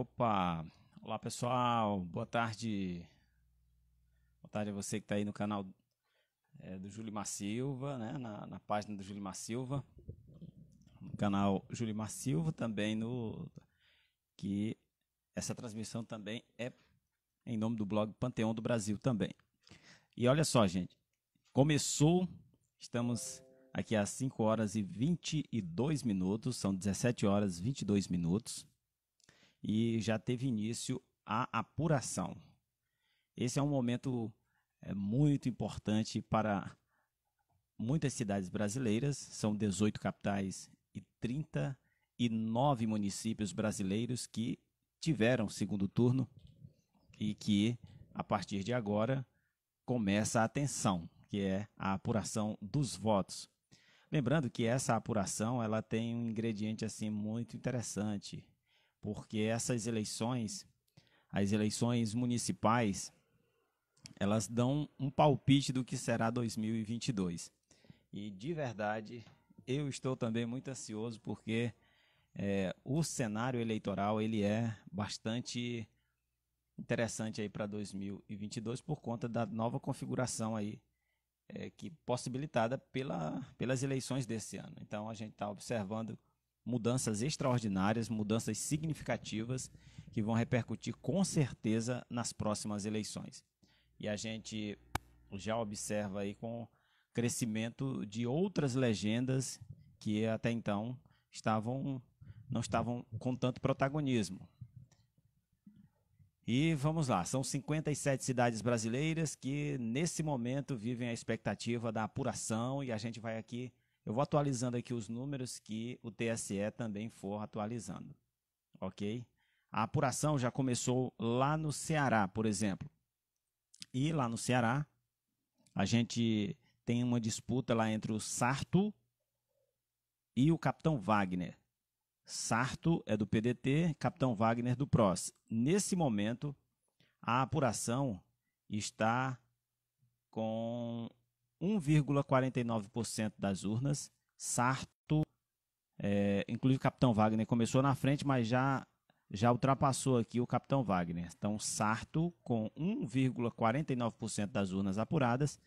Opa! Olá pessoal, boa tarde. Boa tarde a você que está aí no canal é, do Júlio Silva, né? Na, na, página do Júlio Silva, no canal Júlio Silva também no que essa transmissão também é em nome do blog Panteão do Brasil também. E olha só, gente, começou, estamos aqui às 5 horas e 22 minutos, são 17 horas e 22 minutos e já teve início a apuração. Esse é um momento eh, muito importante para muitas cidades brasileiras, são 18 capitais e 39 municípios brasileiros que tiveram segundo turno e que, a partir de agora, começa a atenção, que é a apuração dos votos. Lembrando que essa apuração ela tem um ingrediente assim muito interessante, porque essas eleições, as eleições municipais, elas dão um palpite do que será 2022. E de verdade, eu estou também muito ansioso porque é, o cenário eleitoral ele é bastante interessante aí para 2022 por conta da nova configuração aí é, que possibilitada pela, pelas eleições desse ano. Então a gente está observando mudanças extraordinárias, mudanças significativas que vão repercutir com certeza nas próximas eleições. E a gente já observa aí com crescimento de outras legendas que até então estavam não estavam com tanto protagonismo. E vamos lá, são 57 cidades brasileiras que nesse momento vivem a expectativa da apuração e a gente vai aqui eu vou atualizando aqui os números que o TSE também for atualizando, ok? A apuração já começou lá no Ceará, por exemplo. E lá no Ceará, a gente tem uma disputa lá entre o Sarto e o Capitão Wagner. Sarto é do PDT, Capitão Wagner do PROS. Nesse momento, a apuração está com 1,49% das urnas. Sarto, é, inclusive o Capitão Wagner começou na frente, mas já já ultrapassou aqui o Capitão Wagner. Então, Sarto, com 1,49% das urnas apuradas,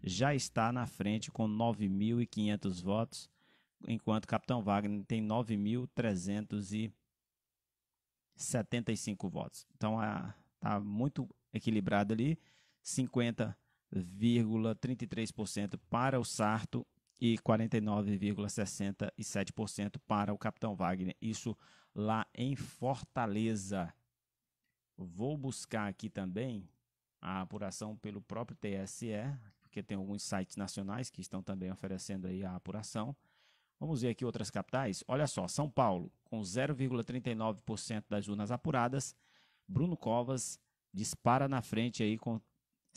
já está na frente com 9.500 votos, enquanto Capitão Wagner tem 9.375 votos. Então, está muito equilibrado ali, 50 43,33% para o Sarto e 49,67% para o Capitão Wagner. Isso lá em Fortaleza. Vou buscar aqui também a apuração pelo próprio TSE, porque tem alguns sites nacionais que estão também oferecendo aí a apuração. Vamos ver aqui outras capitais. Olha só, São Paulo com 0,39% das urnas apuradas. Bruno Covas dispara na frente aí com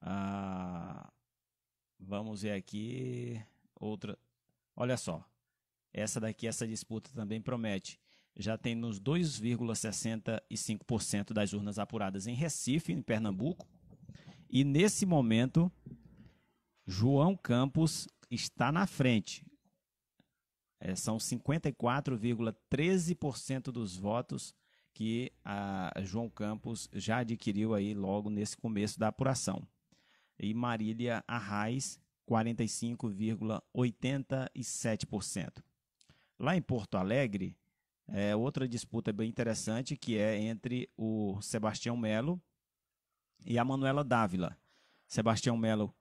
Ah, vamos ver aqui outra. Olha só. Essa daqui, essa disputa também promete. Já tem nos 2,65% das urnas apuradas em Recife, em Pernambuco. E nesse momento, João Campos está na frente. É, são 54,13% dos votos que a João Campos já adquiriu aí logo nesse começo da apuração e Marília Arraes, 45,87%. Lá em Porto Alegre, é outra disputa bem interessante que é entre o Sebastião Melo e a Manuela Dávila. Sebastião Melo,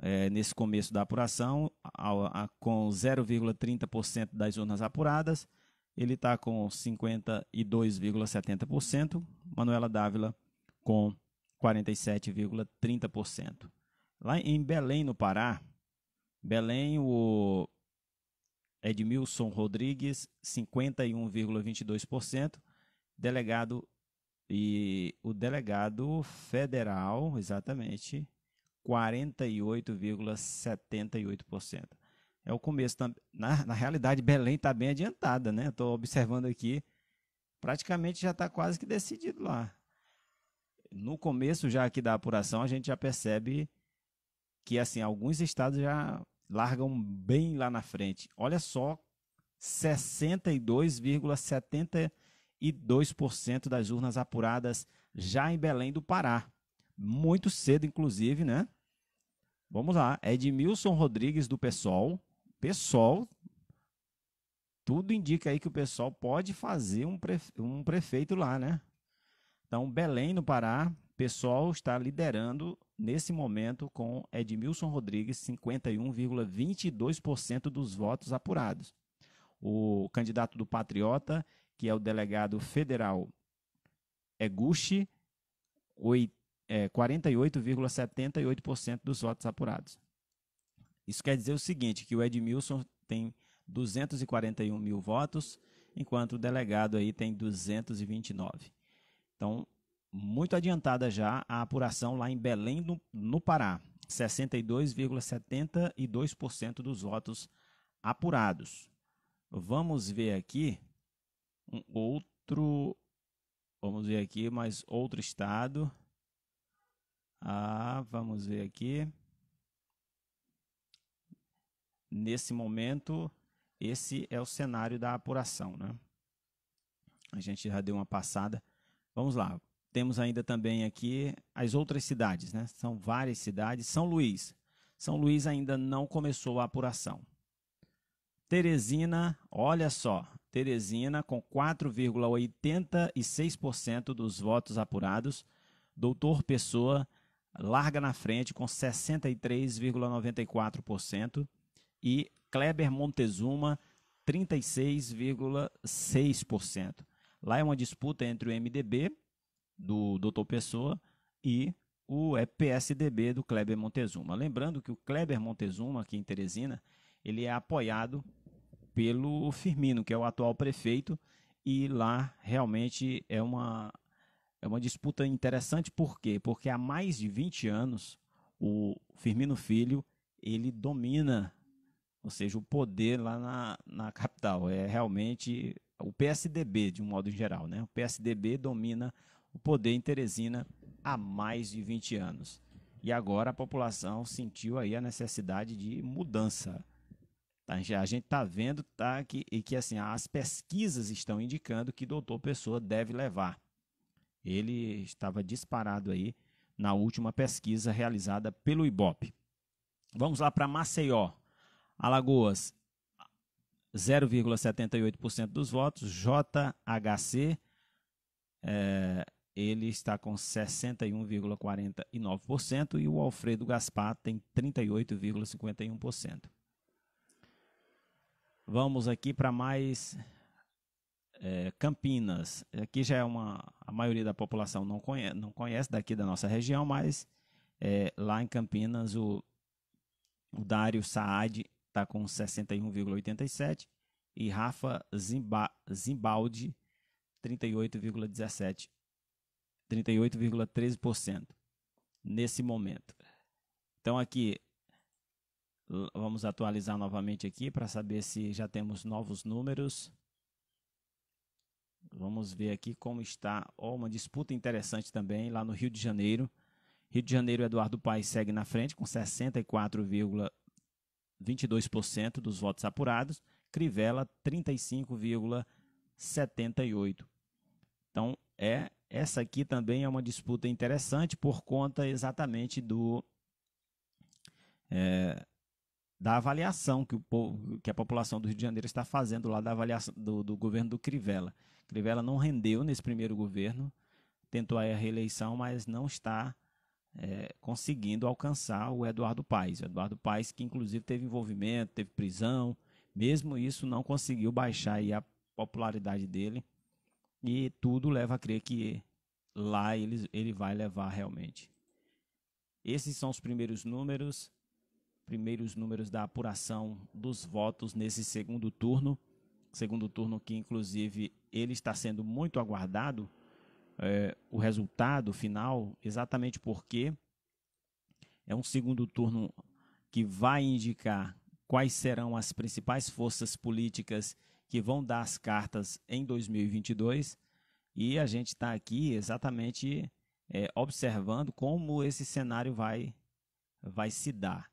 é, nesse começo da apuração, a, a, com 0,30% das urnas apuradas, ele está com 52,70%, Manuela Dávila com 47,30%. Lá em Belém, no Pará, Belém, o Edmilson Rodrigues, 51,22%, delegado e o delegado federal, exatamente, 48,78%. É o começo. Na, na realidade, Belém está bem adiantada, né? Estou observando aqui, praticamente já está quase que decidido lá no começo já aqui da apuração, a gente já percebe que assim alguns estados já largam bem lá na frente. Olha só, 62,72% das urnas apuradas já em Belém do Pará. Muito cedo, inclusive, né? Vamos lá, Edmilson Rodrigues do PSOL. PSOL, tudo indica aí que o PSOL pode fazer um, prefe... um prefeito lá, né? Então, Belém, no Pará, pessoal está liderando nesse momento com Edmilson Rodrigues, 51,22% dos votos apurados. O candidato do Patriota, que é o delegado federal Eguchi, Gucci, 48,78% dos votos apurados. Isso quer dizer o seguinte, que o Edmilson tem 241 mil votos, enquanto o delegado aí tem 229. Então, muito adiantada já a apuração lá em Belém, no, no Pará. 62,72% dos votos apurados. Vamos ver aqui um outro. Vamos ver aqui mais outro estado. Ah, vamos ver aqui. Nesse momento, esse é o cenário da apuração, né? A gente já deu uma passada Vamos lá. Temos ainda também aqui as outras cidades, né? São várias cidades. São Luís. São Luís ainda não começou a apuração. Teresina, olha só. Teresina, com 4,86% dos votos apurados. Doutor Pessoa larga na frente com 63,94%. E Kleber Montezuma, 36,6%. Lá é uma disputa entre o MDB, do Doutor Pessoa, e o PSDB do Kleber Montezuma. Lembrando que o Kleber Montezuma, aqui em Teresina, ele é apoiado pelo Firmino, que é o atual prefeito, e lá realmente é uma, é uma disputa interessante, por quê? Porque há mais de 20 anos o Firmino Filho ele domina, ou seja, o poder lá na, na capital. É realmente o PSDB de um modo geral, né? O PSDB domina o poder em Teresina há mais de 20 anos. E agora a população sentiu aí a necessidade de mudança. Tá, a gente está vendo tá, que, e que assim, as pesquisas estão indicando que doutor Pessoa deve levar. Ele estava disparado aí na última pesquisa realizada pelo IBOP. Vamos lá para Maceió, Alagoas. 0,78% dos votos. JHC, é, ele está com 61,49% e o Alfredo Gaspar tem 38,51%. Vamos aqui para mais é, Campinas. Aqui já é uma. A maioria da população não conhece, não conhece daqui da nossa região, mas é, lá em Campinas o, o Dário Saad está com 61,87% e Rafa Zimba, Zimbaldi, 38,17%. 38,13% nesse momento. Então aqui vamos atualizar novamente aqui para saber se já temos novos números. Vamos ver aqui como está. Oh, uma disputa interessante também lá no Rio de Janeiro. Rio de Janeiro, Eduardo Paes segue na frente com 64,22% dos votos apurados. Crivella 35,78. Então, é essa aqui também é uma disputa interessante por conta exatamente do é, da avaliação que, o povo, que a população do Rio de Janeiro está fazendo lá da avaliação do, do governo do Crivella. Crivella não rendeu nesse primeiro governo, tentou a reeleição, mas não está é, conseguindo alcançar o Eduardo Paes. Eduardo Paes, que inclusive teve envolvimento, teve prisão, mesmo isso, não conseguiu baixar a popularidade dele. E tudo leva a crer que lá ele, ele vai levar realmente. Esses são os primeiros números, primeiros números da apuração dos votos nesse segundo turno. Segundo turno que, inclusive, ele está sendo muito aguardado. É, o resultado final, exatamente porque é um segundo turno que vai indicar quais serão as principais forças políticas que vão dar as cartas em 2022 e a gente está aqui exatamente é, observando como esse cenário vai, vai se dar.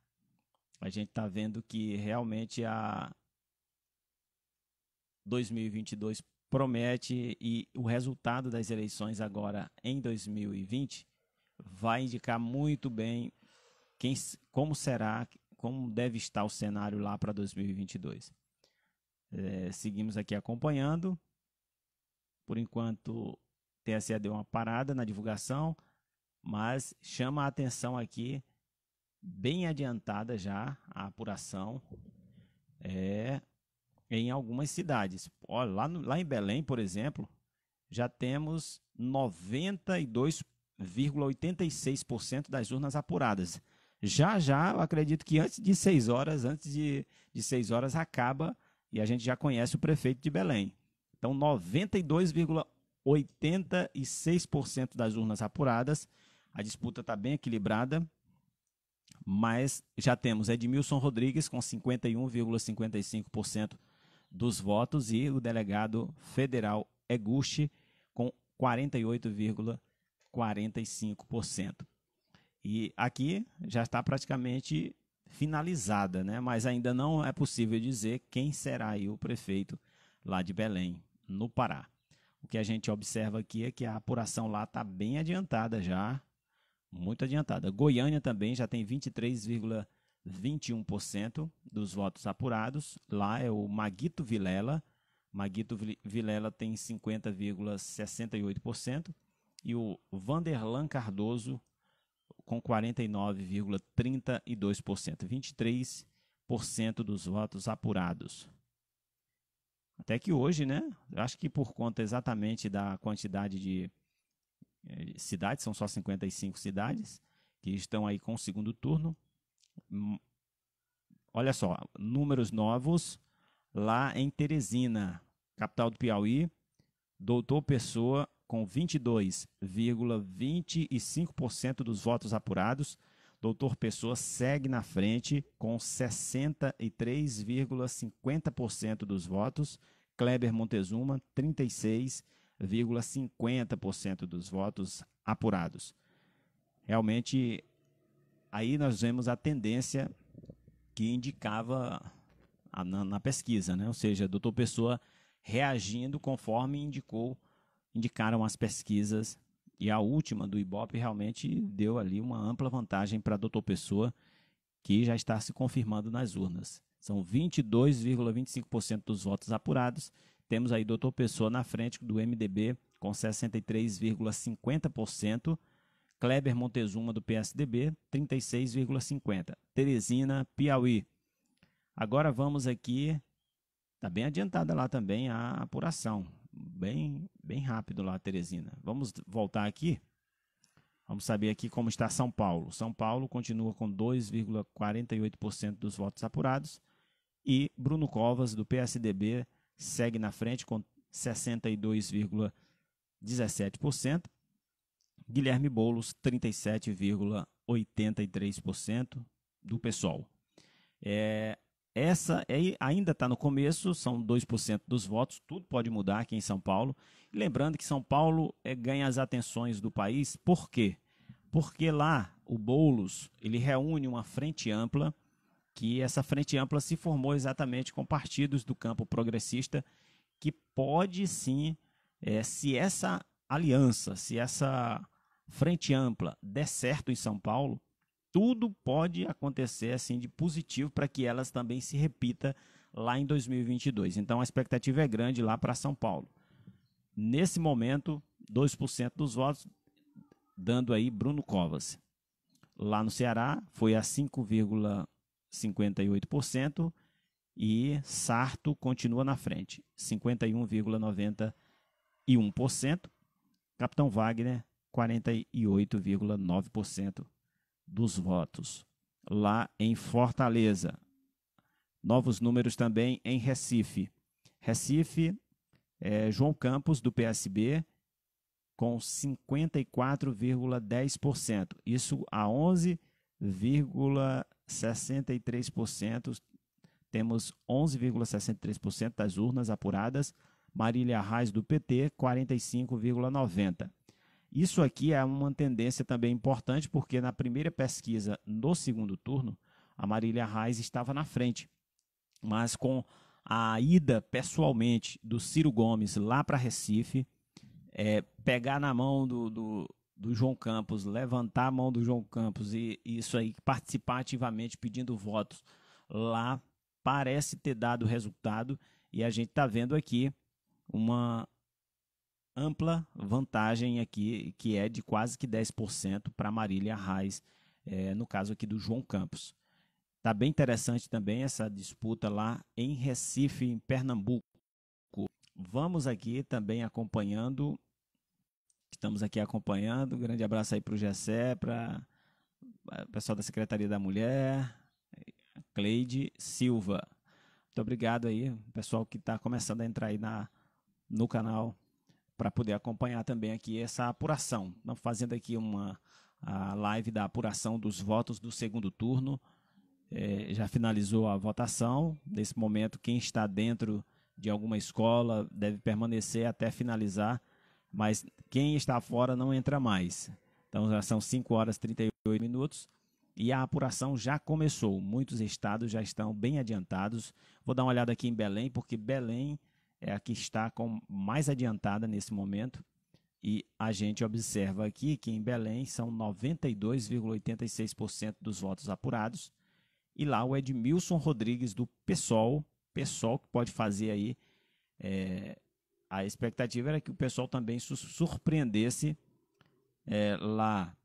A gente está vendo que realmente a 2022 promete e o resultado das eleições agora em 2020 vai indicar muito bem quem, como será como deve estar o cenário lá para 2022. É, seguimos aqui acompanhando. Por enquanto, TSE deu uma parada na divulgação, mas chama a atenção aqui, bem adiantada já a apuração é, em algumas cidades. Olha, lá, no, lá em Belém, por exemplo, já temos 92,86% das urnas apuradas já já, eu acredito que antes de seis horas, antes de, de seis horas acaba e a gente já conhece o prefeito de Belém. Então, 92,86% das urnas apuradas. A disputa está bem equilibrada, mas já temos Edmilson Rodrigues com 51,55% dos votos e o delegado federal Eguchi com 48,45%. E aqui já está praticamente finalizada, né? mas ainda não é possível dizer quem será o prefeito lá de Belém, no Pará. O que a gente observa aqui é que a apuração lá está bem adiantada já, muito adiantada. Goiânia também já tem 23,21% dos votos apurados. Lá é o Maguito Vilela. Maguito Vilela tem 50,68% e o Vanderlan Cardoso com 49,32%, 23% dos votos apurados. Até que hoje, né? Acho que por conta exatamente da quantidade de eh, cidades, são só 55 cidades que estão aí com o segundo turno. Hum, olha só, números novos lá em Teresina, capital do Piauí. Doutor Pessoa com 22,25% dos votos apurados, Doutor Pessoa segue na frente com 63,50% dos votos, Kleber Montezuma 36,50% dos votos apurados. Realmente, aí nós vemos a tendência que indicava na, pesquisa, né? ou seja, Doutor Pessoa reagindo conforme indicou indicaram as pesquisas e a última do Ibope realmente deu ali uma ampla vantagem para Doutor Pessoa, que já está se confirmando nas urnas. São 22,25% dos votos apurados. Temos aí Doutor Pessoa na frente do MDB com 63,50%. Kleber Montezuma do PSDB, 36,50%. Teresina, Piauí. Agora vamos aqui. Está bem adiantada lá também a apuração bem, bem rápido lá, Teresina. Vamos voltar aqui. Vamos saber aqui como está São Paulo. São Paulo continua com 2,48% dos votos apurados e Bruno Covas, do PSDB, segue na frente com 62,17%. Guilherme Boulos, 37,83% do PSOL. É, essa é, ainda está no começo, são 2% dos votos, tudo pode mudar aqui em São Paulo. Lembrando que São Paulo é, ganha as atenções do país, por quê? Porque lá o Boulos ele reúne uma frente ampla, que essa frente ampla se formou exatamente com partidos do campo progressista, que pode sim, é, se essa aliança, se essa frente ampla der certo em São Paulo, tudo pode acontecer assim de positivo para que elas também se repita lá em 2022. Então a expectativa é grande lá para São Paulo. Nesse momento, 2% dos votos dando aí Bruno Covas. Lá no Ceará foi a 5,58% e Sarto continua na frente, 51,91%. Capitão Wagner 48,9% dos votos, lá em Fortaleza. Novos números também em Recife. Recife, é, João Campos, do PSB, com 54,10%. Isso a 11,63%. Temos 11,63% das urnas apuradas. Marília Reis, do PT, 45,90%. Isso aqui é uma tendência também importante, porque na primeira pesquisa no segundo turno, a Marília Reis estava na frente. Mas com a ida pessoalmente do Ciro Gomes lá para Recife, é, pegar na mão do, do, do, João Campos, levantar a mão do João Campos e, e isso aí, participar ativamente pedindo votos lá, parece ter dado resultado e a gente está vendo aqui uma, ampla vantagem aqui, que é de quase que 10% para Marília Reis, é, no caso aqui do João Campos. Está bem interessante também essa disputa lá em Recife, em Pernambuco. Vamos aqui também acompanhando, estamos aqui acompanhando, grande abraço aí para o Gessé, para o pessoal da Secretaria da Mulher, Cleide Silva. Muito obrigado aí, pessoal que está começando a entrar aí na, no canal para poder acompanhar também aqui essa apuração. Estamos fazendo aqui uma a live da apuração dos votos do segundo turno. É, já finalizou a votação. Nesse momento, quem está dentro de alguma escola deve permanecer até finalizar, mas quem está fora não entra mais. Então já são 5 horas e 38 minutos e a apuração já começou. Muitos estados já estão bem adiantados. Vou dar uma olhada aqui em Belém, porque Belém é a que está com, mais adiantada nesse momento. E a gente observa aqui que em Belém são 92,86% dos votos apurados. E lá o Edmilson Rodrigues do PSOL, PSOL que pode fazer aí. É, a expectativa era que o pessoal também surpreendesse é, lá.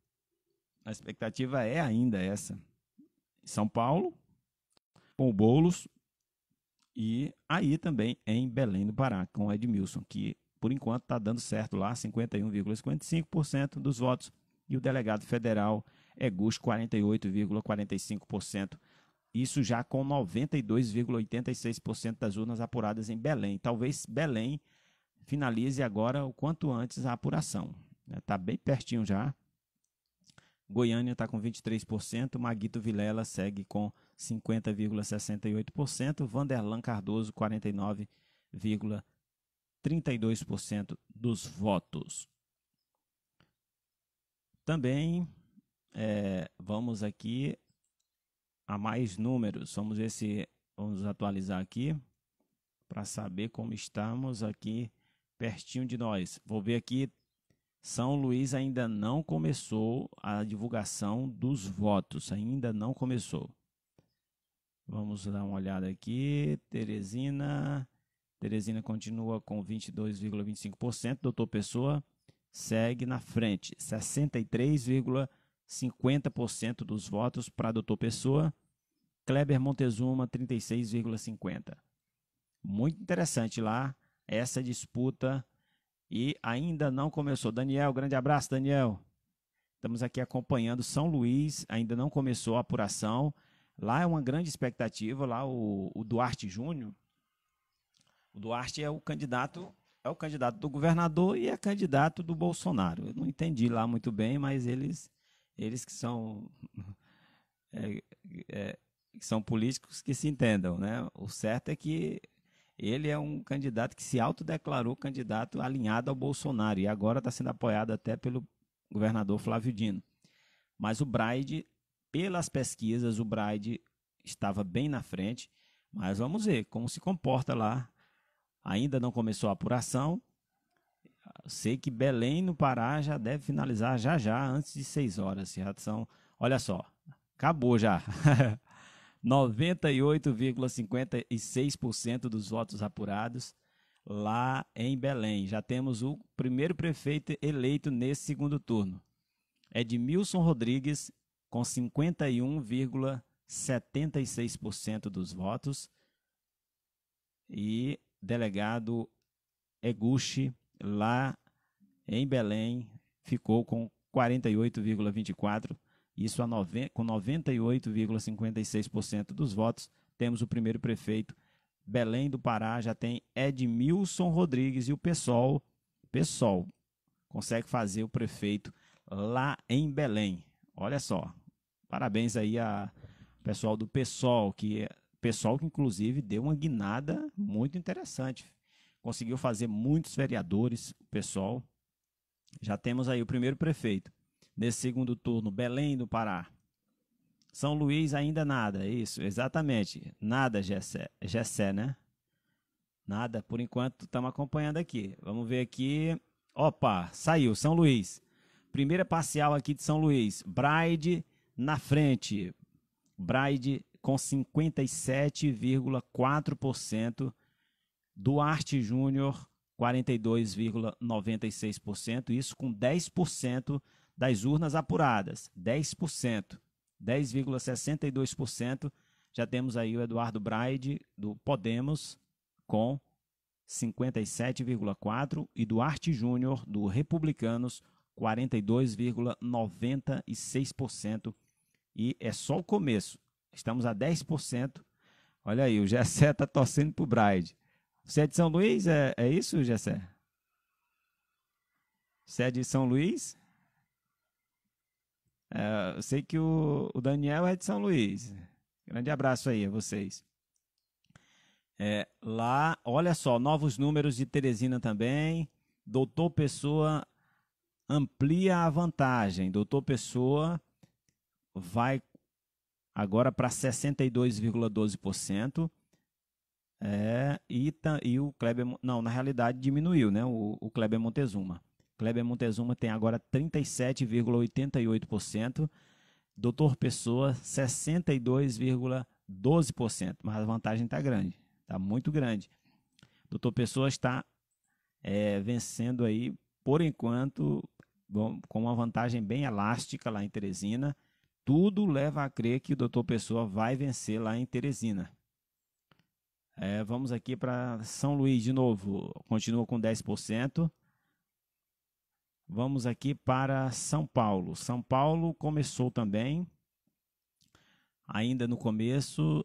A expectativa é ainda essa. São Paulo, com o Boulos, e aí também em Belém do Pará, com Edmilson, que por enquanto está dando certo lá, 51,55% dos votos, e o delegado federal é Gus, 48,45%. Isso já com 92,86% das urnas apuradas em Belém. Talvez Belém finalize agora o quanto antes a apuração. Está né? bem pertinho já. Goiânia está com 23%, Maguito Vilela segue com 50,68%, Vanderlan Cardoso 49,32% dos votos. Também é, vamos aqui a mais números. Vamos ver se vamos atualizar aqui para saber como estamos aqui pertinho de nós. Vou ver aqui. São Luís ainda não começou a divulgação dos votos, ainda não começou. Vamos dar uma olhada aqui. Teresina. Teresina continua com 22,25%. Doutor Pessoa segue na frente. 63,50% dos votos para Doutor Pessoa. Kleber Montezuma, 36,50%. Muito interessante lá essa disputa. E ainda não começou. Daniel, grande abraço, Daniel. Estamos aqui acompanhando São Luís. Ainda não começou a apuração. Lá é uma grande expectativa, lá o, o Duarte Júnior, o Duarte é o candidato, é o candidato do governador e é candidato do Bolsonaro. Eu não entendi lá muito bem, mas eles, eles que são é, é, são políticos que se entendam, né? O certo é que ele é um candidato que se autodeclarou candidato alinhado ao Bolsonaro e agora está sendo apoiado até pelo governador Flávio Dino. Mas o Braide pelas pesquisas, o Bride estava bem na frente, mas vamos ver como se comporta lá. Ainda não começou a apuração. Sei que Belém, no Pará, já deve finalizar já já, antes de 6 horas. Já são, olha só, acabou já. 98,56% dos votos apurados lá em Belém. Já temos o primeiro prefeito eleito nesse segundo turno. Edmilson Rodrigues com 51,76% dos votos, e delegado Eguchi, lá em Belém, ficou com 48,24%, isso noven- com 98,56% dos votos. Temos o primeiro prefeito, Belém do Pará, já tem Edmilson Rodrigues e o PSOL, PSOL consegue fazer o prefeito lá em Belém. Olha só. Parabéns aí a pessoal do PSOL, que é, pessoal que inclusive deu uma guinada muito interessante. Conseguiu fazer muitos vereadores, o PSOL. Já temos aí o primeiro prefeito. Nesse segundo turno, Belém do Pará. São Luís ainda nada, isso, exatamente. Nada, Gessé, Gessé né? Nada, por enquanto estamos acompanhando aqui. Vamos ver aqui. Opa, saiu, São Luís. Primeira parcial aqui de São Luís. Braide na frente. Braide com 57,4%. Duarte Júnior, 42,96%. Isso com 10% das urnas apuradas. 10%. 10,62%. Já temos aí o Eduardo Braide, do Podemos, com 57,4%. E Duarte Júnior, do Republicanos, com 42,96%. E é só o começo. Estamos a 10%. Olha aí, o Gessé está torcendo para o Bride. Você é de São Luís? É, é isso, Gessé? Você é de São Luís? É, eu sei que o, o, Daniel é de São Luís. Grande abraço aí a vocês. É, lá, olha só, novos números de Teresina também. Doutor Pessoa amplia a vantagem. Doutor Pessoa vai agora para 62,12%. É, e, e, o Kleber. Não, na realidade diminuiu, né? O, o Kleber Montezuma. Kleber Montezuma tem agora 37,88%. Doutor Pessoa, 62,12%. Mas a vantagem está grande. Está muito grande. Doutor Pessoa está é, vencendo aí, por enquanto, bom, com uma vantagem bem elástica lá em Teresina. Tudo leva a crer que o doutor Pessoa vai vencer lá em Teresina. É, vamos aqui para São Luís de novo. Continua com 10%. Vamos aqui para São Paulo. São Paulo começou também, ainda no começo,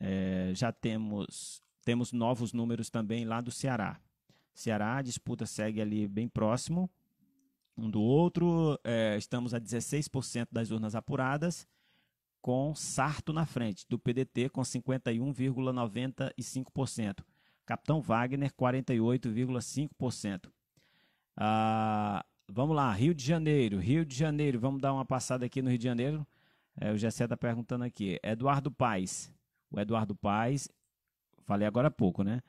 É, já temos, temos novos números também lá do Ceará. Ceará, a disputa segue ali bem próximo um do outro. É, estamos a 16% das urnas apuradas, com Sarto na frente, do PDT com 51,95%. Capitão Wagner, 48,5%. Ah, vamos lá, Rio de Janeiro. Rio de Janeiro, vamos dar uma passada aqui no Rio de Janeiro. É, o Gessé está perguntando aqui. Eduardo Paes, o Eduardo Paes, falei agora há pouco, né?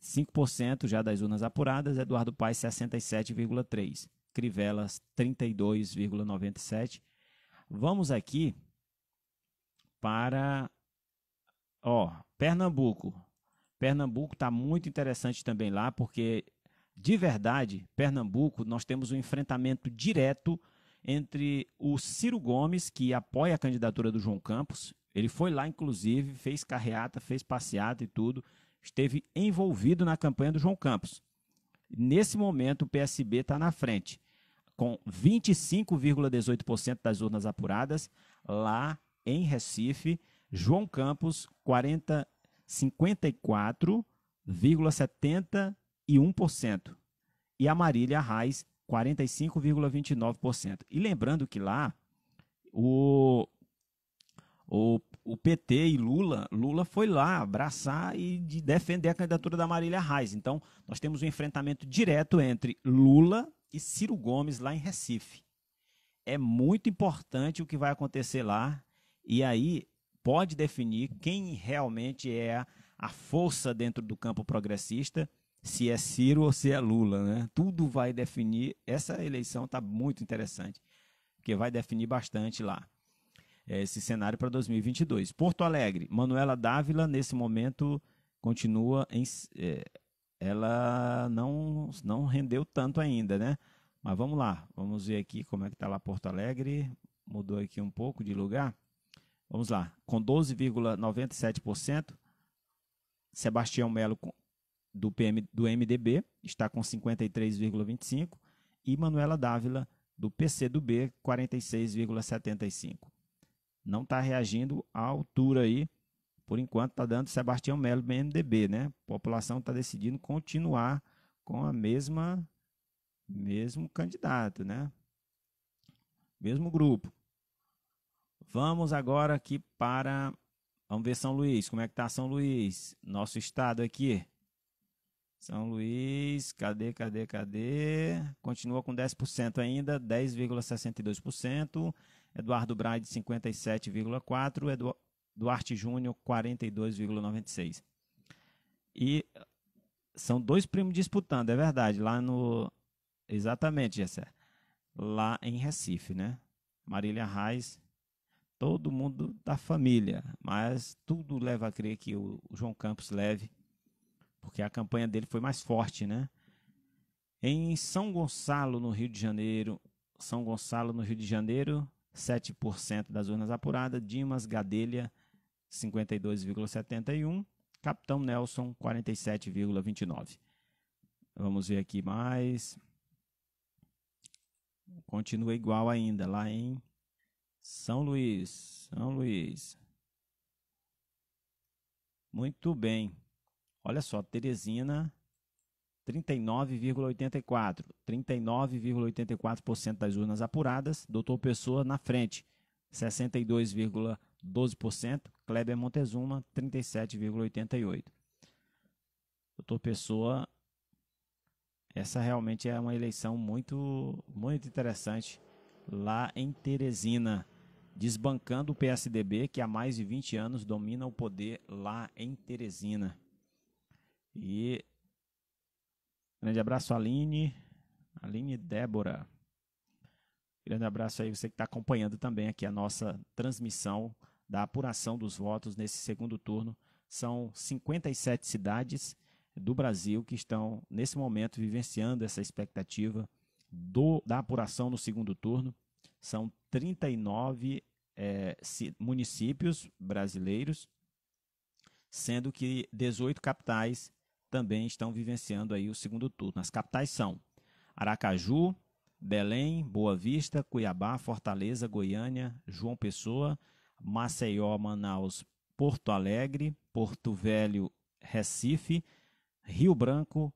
5% já das urnas apuradas, Eduardo Paes 67,3%, Crivelas 32,97%. Vamos aqui para. Ó, Pernambuco. Pernambuco está muito interessante também lá, porque de verdade, Pernambuco, nós temos um enfrentamento direto entre o Ciro Gomes, que apoia a candidatura do João Campos, ele foi lá, inclusive, fez carreata, fez passeata e tudo. Esteve envolvido na campanha do João Campos. Nesse momento, o PSB está na frente, com 25,18% das urnas apuradas, lá em Recife. João Campos, 40, 54,71%. E a Marília Reis, 45,29%. E lembrando que lá o o, o PT e Lula, Lula foi lá abraçar e de defender a candidatura da Marília Reis. Então, nós temos um enfrentamento direto entre Lula e Ciro Gomes lá em Recife. É muito importante o que vai acontecer lá e aí pode definir quem realmente é a força dentro do campo progressista, se é Ciro ou se é Lula, né? Tudo vai definir. Essa eleição está muito interessante, porque vai definir bastante lá. Eh, esse cenário para 2022. Porto Alegre, Manuela Dávila, nesse momento, continua em. É, ela não, não rendeu tanto ainda, né? Mas vamos lá, vamos ver aqui como é que está lá Porto Alegre. Mudou aqui um pouco de lugar. Vamos lá, com 12,97%. Sebastião Melo do, PM, do MDB está com 53,25% e Manuela Dávila do PCdoB 46,75% não está reagindo à altura aí. Por enquanto está dando Sebastião Melo do MDB, né? A população está decidindo continuar com a mesma mesmo candidato, né? Mesmo grupo. Vamos agora aqui para vamos ver São Luís, como é que está São Luís, nosso estado aqui. São Luís, cadê, cadê, cadê? Continua com 10% ainda, 10,62%. Eduardo Braide 57,4, Edu... Duarte Júnior 42,96. E são dois primos disputando, é verdade, lá no exatamente, Jessé. Lá em Recife, né? Marília Reis, todo mundo da família, mas tudo leva a crer que o João Campos leve, porque a campanha dele foi mais forte, né? Em São Gonçalo, no Rio de Janeiro, São Gonçalo, no Rio de Janeiro, 7% das urnas apuradas, Dimas Gadelha, 52,71%, Capitão Nelson, 47,29%. Vamos ver aqui mais. Continua igual ainda, lá em São Luís. São Luís. Muito bem. Olha só, Teresina 39,84%. 39,84% das urnas apuradas, doutor Pessoa na frente. 62,12%, Kleber Montezuma, 37,88%. Doutor Pessoa, essa realmente é uma eleição muito, muito interessante lá em Teresina, desbancando o PSDB, que há mais de 20 anos domina o poder lá em Teresina. E Grande abraço, Aline. Aline Débora. Grande abraço aí, você que está acompanhando também aqui a nossa transmissão da apuração dos votos nesse segundo turno. São 57 cidades do Brasil que estão, nesse momento, vivenciando essa expectativa do, da apuração no segundo turno. São 39 é, municípios brasileiros, sendo que 18 capitais também estão vivenciando aí o segundo turno. As capitais são Aracaju, Belém, Boa Vista, Cuiabá, Fortaleza, Goiânia, João Pessoa, Maceió, Manaus, Porto Alegre, Porto Velho, Recife, Rio Branco,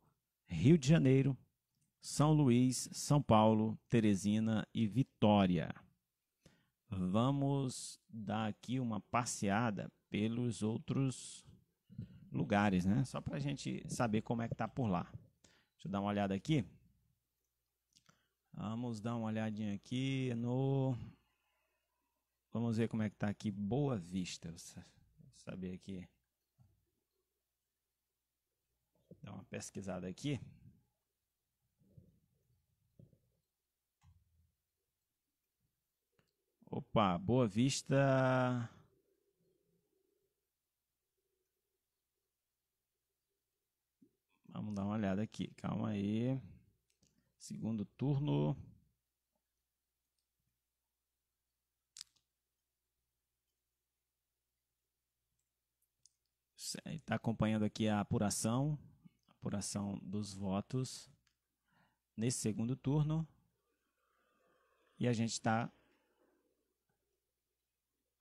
Rio de Janeiro, São Luís, São Paulo, Teresina e Vitória. Vamos dar aqui uma passeada pelos outros lugares, né? Só para a gente saber como é que tá por lá. Deixa eu dar uma olhada aqui. Vamos dar uma olhadinha aqui no. Vamos ver como é que tá aqui. Boa Vista. Vou saber aqui. Dá uma pesquisada aqui. Opa, Boa Vista. Vamos dar uma olhada aqui. Calma aí. Segundo turno. Está acompanhando aqui a apuração, apuração dos votos nesse segundo turno. E a gente está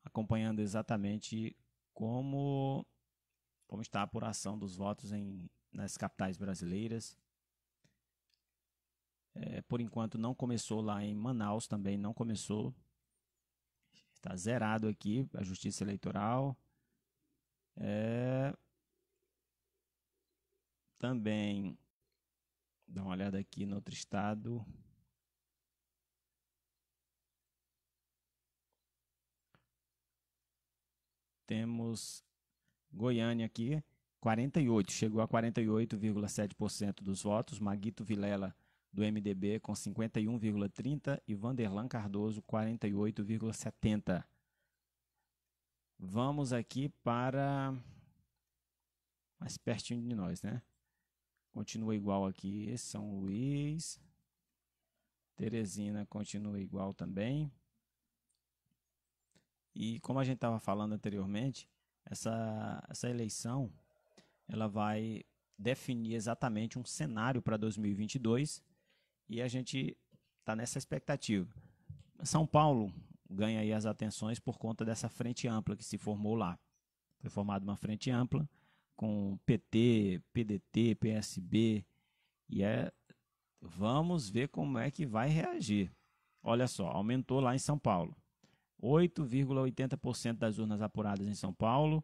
acompanhando exatamente como, como está a apuração dos votos em nas capitais brasileiras. É, por enquanto não começou lá em Manaus também, não começou. Está zerado aqui a Justiça Eleitoral. É... Também, dá uma olhada aqui no outro estado. Temos Goiânia aqui, 48, chegou a 48,7% dos votos, Maguito Vilela do MDB com 51,30 e Vanderlan Cardoso 48,70. Vamos aqui para mais pertinho de nós, né? Continua igual aqui São Luís. Teresina continua igual também. E como a gente estava falando anteriormente, essa, essa eleição ela vai definir exatamente um cenário para 2022 e a gente está nessa expectativa. São Paulo ganha aí as atenções por conta dessa frente ampla que se formou lá. Foi formada uma frente ampla com PT, PDT, PSB e é vamos ver como é que vai reagir. Olha só, aumentou lá em São Paulo. 8,80% das urnas apuradas em São Paulo,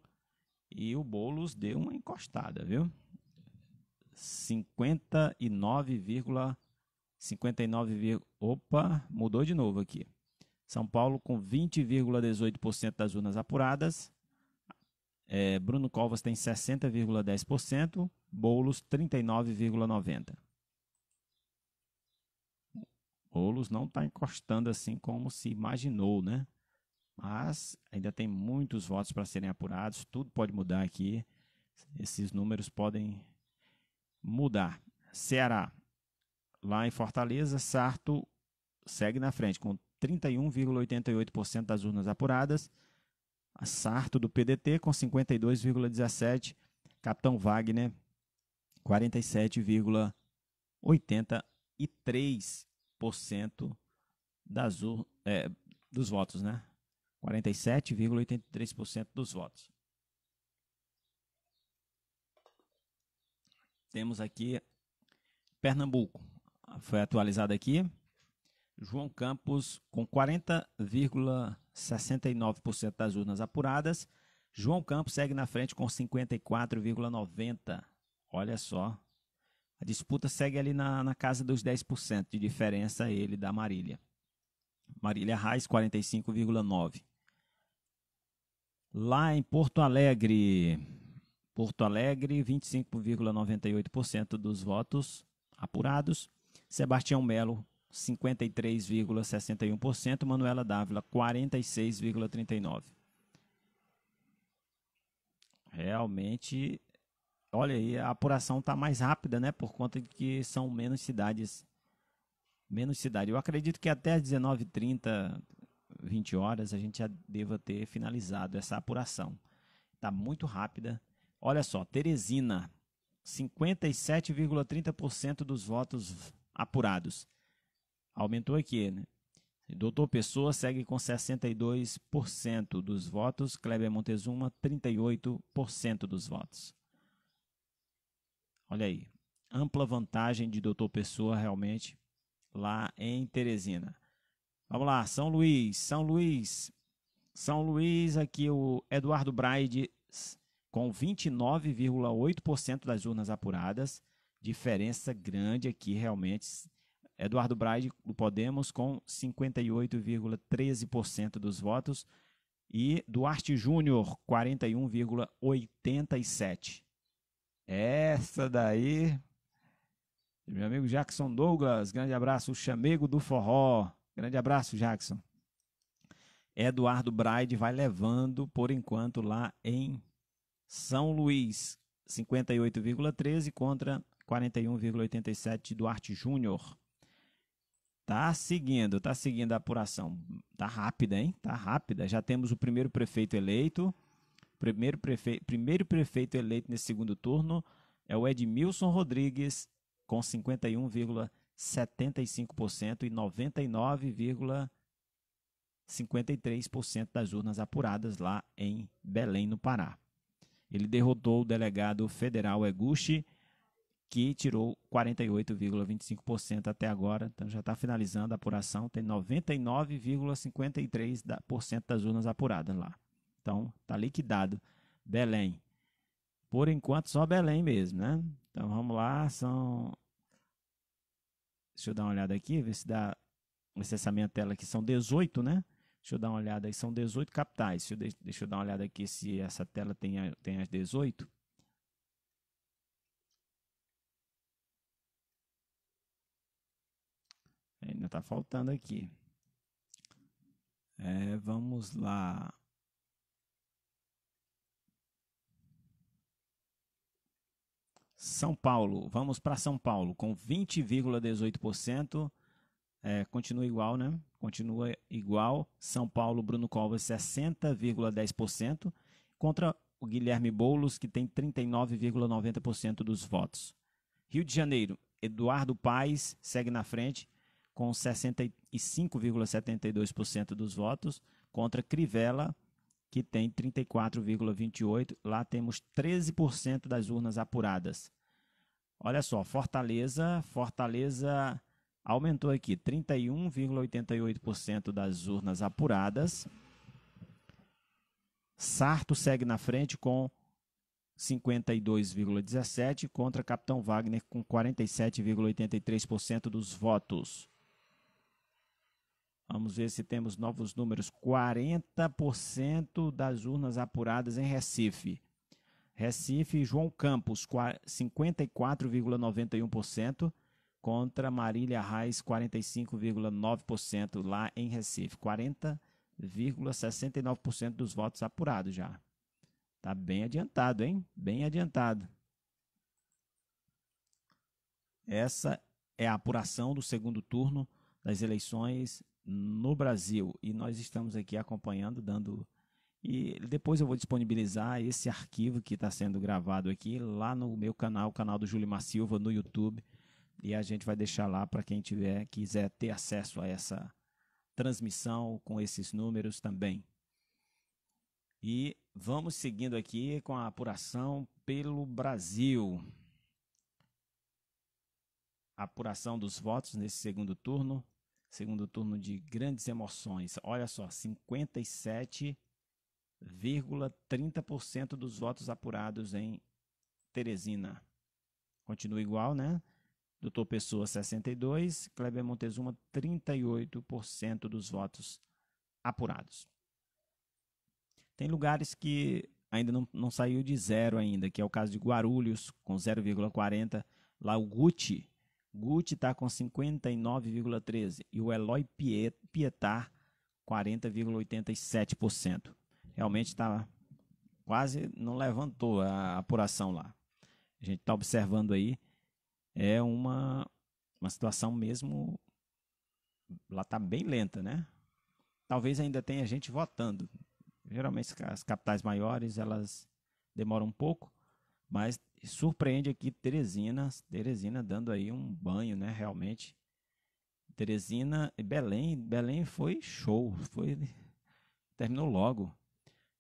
e o Boulos deu uma encostada, viu? 59,59, 59, opa, mudou de novo aqui. São Paulo com 20,18% das urnas apuradas. É, Bruno Covas tem 60,10%, Boulos 39,90%. Boulos não está encostando assim como se imaginou, né? Mas ainda tem muitos votos para serem apurados, tudo pode mudar aqui. Esses números podem mudar. Ceará, lá em Fortaleza, Sarto segue na frente com 31,88% das urnas apuradas. A Sarto do PDT com 52,17%. Capitão Wagner, 47,83% das, é, dos votos, né? 47,83% dos votos. Temos aqui Pernambuco. Foi atualizado aqui. João Campos com 40,69% das urnas apuradas. João Campos segue na frente com 54,90%. Olha só. A disputa segue ali na, na casa dos 10% de diferença ele da Marília. Marília Raiz, 45,9%. Lá em Porto Alegre, Porto Alegre, 25,98% dos votos apurados. Sebastião Melo, 53,61%. Manuela Dávila, 46,39%. Realmente, olha aí, a apuração está mais rápida, né? Por conta de que são menos cidades. Menos cidade. Eu acredito que até às 19h30 20 horas, a gente já deva ter finalizado essa apuração. Está muito rápida. Olha só, Teresina, 57,30% dos votos apurados. Aumentou aqui, né? Doutor Pessoa segue com 62% dos votos, Kleber Montezuma 38% dos votos. Olha aí, ampla vantagem de Doutor Pessoa realmente lá em Teresina. Vamos lá, São Luís, São Luís. São Luís, aqui o Eduardo Braide com 29,8% das urnas apuradas. Diferença grande aqui, realmente. Eduardo Braide do Podemos com 58,13% dos votos. E Duarte Júnior, 41,87%. Essa daí. Meu amigo Jackson Douglas, grande abraço, o chamego do forró. Grande abraço, Jackson. Eduardo Braide vai levando por enquanto lá em São Luís, 58,13 contra 41,87 Duarte Júnior. Tá seguindo, tá seguindo a apuração. Tá rápida, hein? Tá rápida. Já temos o primeiro prefeito eleito. Primeiro prefeito, primeiro prefeito eleito nesse segundo turno é o Edmilson Rodrigues com 51,13. 75% e 99,53% das urnas apuradas lá em Belém, no Pará. Ele derrotou o delegado federal Eguchi, que tirou 48,25% até agora. Então já está finalizando a apuração, tem 99,53% das urnas apuradas lá. Então está liquidado Belém. Por enquanto, só Belém mesmo, né? Então vamos lá, são Deixa eu dar uma olhada aqui, ver se dá essa minha tela aqui. São 18, né? Deixa eu dar uma olhada aí. São 18 capitais. Deixa eu, deixa eu dar uma olhada aqui se essa tela tem, a, tem as 18. Ainda está faltando aqui. É, vamos lá. São Paulo, vamos para São Paulo com 20,18%. É, continua igual, né? Continua igual. São Paulo, Bruno Covas, 60,10% contra o Guilherme Boulos, que tem 39,90% dos votos. Rio de Janeiro, Eduardo Paes segue na frente com 65,72% dos votos contra Crivella, que tem 34,28%. Lá temos 13% das urnas apuradas. Olha só, Fortaleza, Fortaleza aumentou aqui 31,88% das urnas apuradas. Sarto segue na frente com 52,17 contra Capitão Wagner com 47,83% dos votos. Vamos ver se temos novos números. 40% das urnas apuradas em Recife. Recife, João Campos, 54,91% contra Marília Raiz, 45,9% lá em Recife. 40,69% dos votos apurados já. Tá bem adiantado, hein? Bem adiantado. Essa é a apuração do segundo turno das eleições no Brasil e nós estamos aqui acompanhando, dando e depois eu vou disponibilizar esse arquivo que está sendo gravado aqui lá no meu canal, o canal do Júlio Silva no YouTube. E a gente vai deixar lá para quem tiver, quiser ter acesso a essa transmissão com esses números também. E vamos seguindo aqui com a apuração pelo Brasil. apuração dos votos nesse segundo turno. Segundo turno de grandes emoções. Olha só, 57 0,30% dos votos apurados em Teresina. Continua igual, né? Doutor Pessoa, 62%. Kleber Montezuma, 38% dos votos apurados. Tem lugares que ainda não, não saiu de zero ainda, que é o caso de Guarulhos, com 0,40%. Lá o Guti, Guti está com 59,13% e o Eloy Pietar, 40,87% realmente está quase não levantou a apuração lá. A gente está observando aí é uma uma situação mesmo lá está bem lenta, né? Talvez ainda tenha gente votando. Geralmente as capitais maiores elas demoram um pouco, mas surpreende aqui Teresina, Teresina dando aí um banho, né? Realmente Teresina e Belém, Belém foi show, foi terminou logo.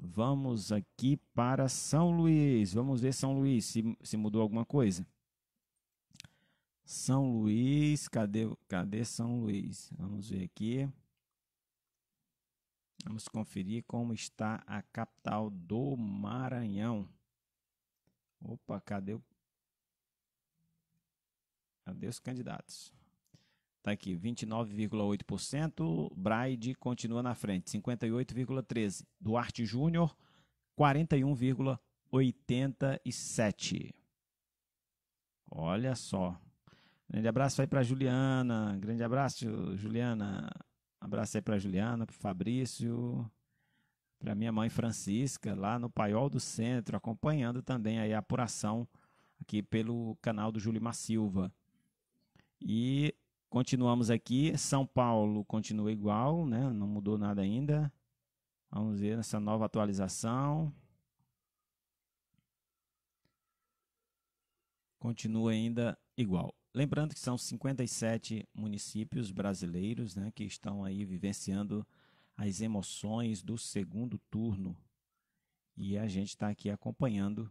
Vamos aqui para São Luís. Vamos ver São Luís se, se mudou alguma coisa. São Luís, cadê, cadê São Luís? Vamos ver aqui. Vamos conferir como está a capital do Maranhão. Opa, cadê Cadê os candidatos? Tá aqui, 29,8%. Braide continua na frente, 58,13%. Duarte Júnior, 41,87%. Olha só. Grande abraço aí para Juliana. Grande abraço, Juliana. Abraço aí para Juliana, para Fabrício, para minha mãe Francisca, lá no Paiol do Centro, acompanhando também aí a apuração aqui pelo canal do Julimar Silva. E Continuamos aqui. São Paulo continua igual, né? Não mudou nada ainda. Vamos ver essa nova atualização. Continua ainda igual. Lembrando que são 57 municípios brasileiros né, que estão aí vivenciando as emoções do segundo turno. E a gente está aqui acompanhando.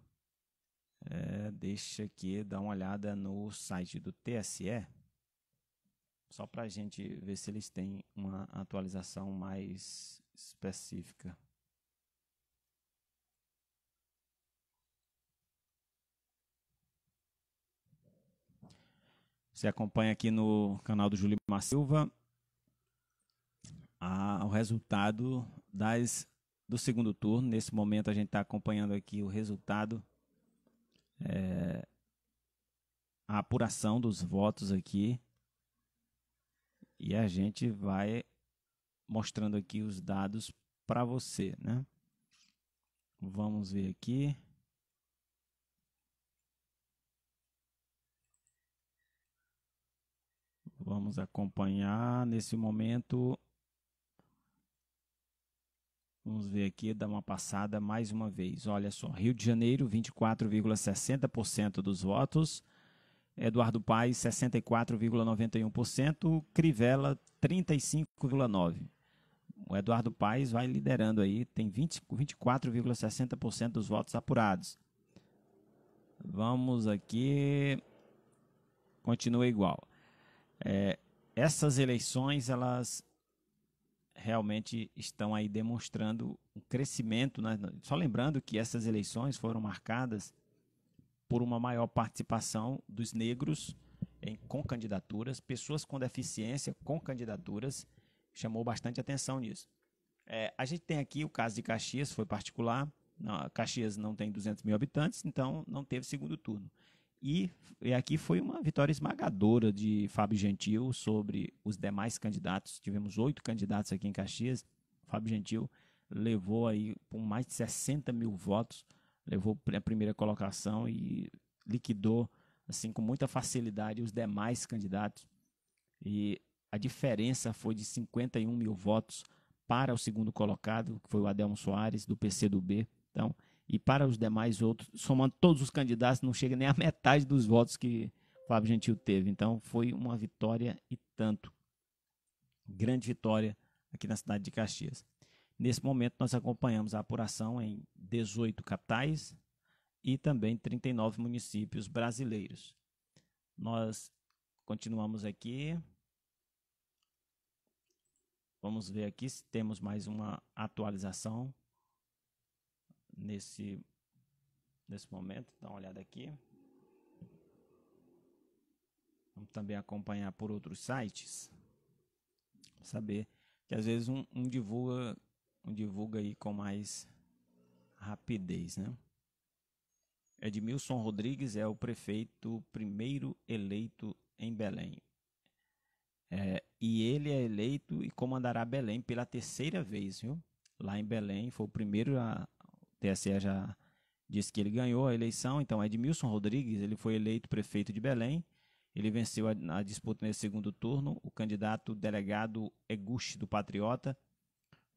É, deixa aqui dar uma olhada no site do TSE só para a gente ver se eles têm uma atualização mais específica. Você acompanha aqui no canal do Júlio Silva a, o resultado das, do segundo turno. Nesse momento a gente está acompanhando aqui o resultado, é, a apuração dos votos aqui e a gente vai mostrando aqui os dados para você, né? Vamos ver aqui. Vamos acompanhar nesse momento. Vamos ver aqui, dar uma passada mais uma vez. Olha só, Rio de Janeiro, 24,60% dos votos. Eduardo Paes 64,91%, Crivella 35,9%. O Eduardo Paes vai liderando aí, tem 24,60% dos votos apurados. Vamos aqui. Continua igual. É, essas eleições, elas realmente estão aí demonstrando um crescimento. Né? Só lembrando que essas eleições foram marcadas por uma maior participação dos negros em, com candidaturas, pessoas com deficiência com candidaturas, chamou bastante atenção nisso. É, a gente tem aqui o caso de Caxias, foi particular. Não, Caxias não tem 200 mil habitantes, então não teve segundo turno. E, e aqui foi uma vitória esmagadora de Fábio Gentil sobre os demais candidatos. Tivemos oito candidatos aqui em Caxias. Fábio Gentil levou aí com mais de 60 mil votos levou a primeira colocação e liquidou assim com muita facilidade os demais candidatos. E a diferença foi de 51 mil votos para o segundo colocado, que foi o Adelmo Soares, do PCdoB. Então, e para os demais outros, somando todos os candidatos, não chega nem a metade dos votos que Fábio Gentil teve. Então, foi uma vitória e tanto. Grande vitória aqui na cidade de Caxias. Nesse momento, nós acompanhamos a apuração em 18 capitais e também 39 municípios brasileiros. Nós continuamos aqui. Vamos ver aqui se temos mais uma atualização nesse, nesse momento. Dá uma olhada aqui. Vamos também acompanhar por outros sites. Saber que às vezes um, um divulga então divulga aí com mais rapidez, né? Edmilson Rodrigues é o prefeito primeiro eleito em Belém. É, e ele é eleito e comandará Belém pela terceira vez, viu? Lá em Belém foi o primeiro, a, o TSE já disse que ele ganhou a eleição, então Edmilson Rodrigues, ele foi eleito prefeito de Belém, ele venceu a, a disputa nesse segundo turno, o candidato delegado Eguchi do Patriota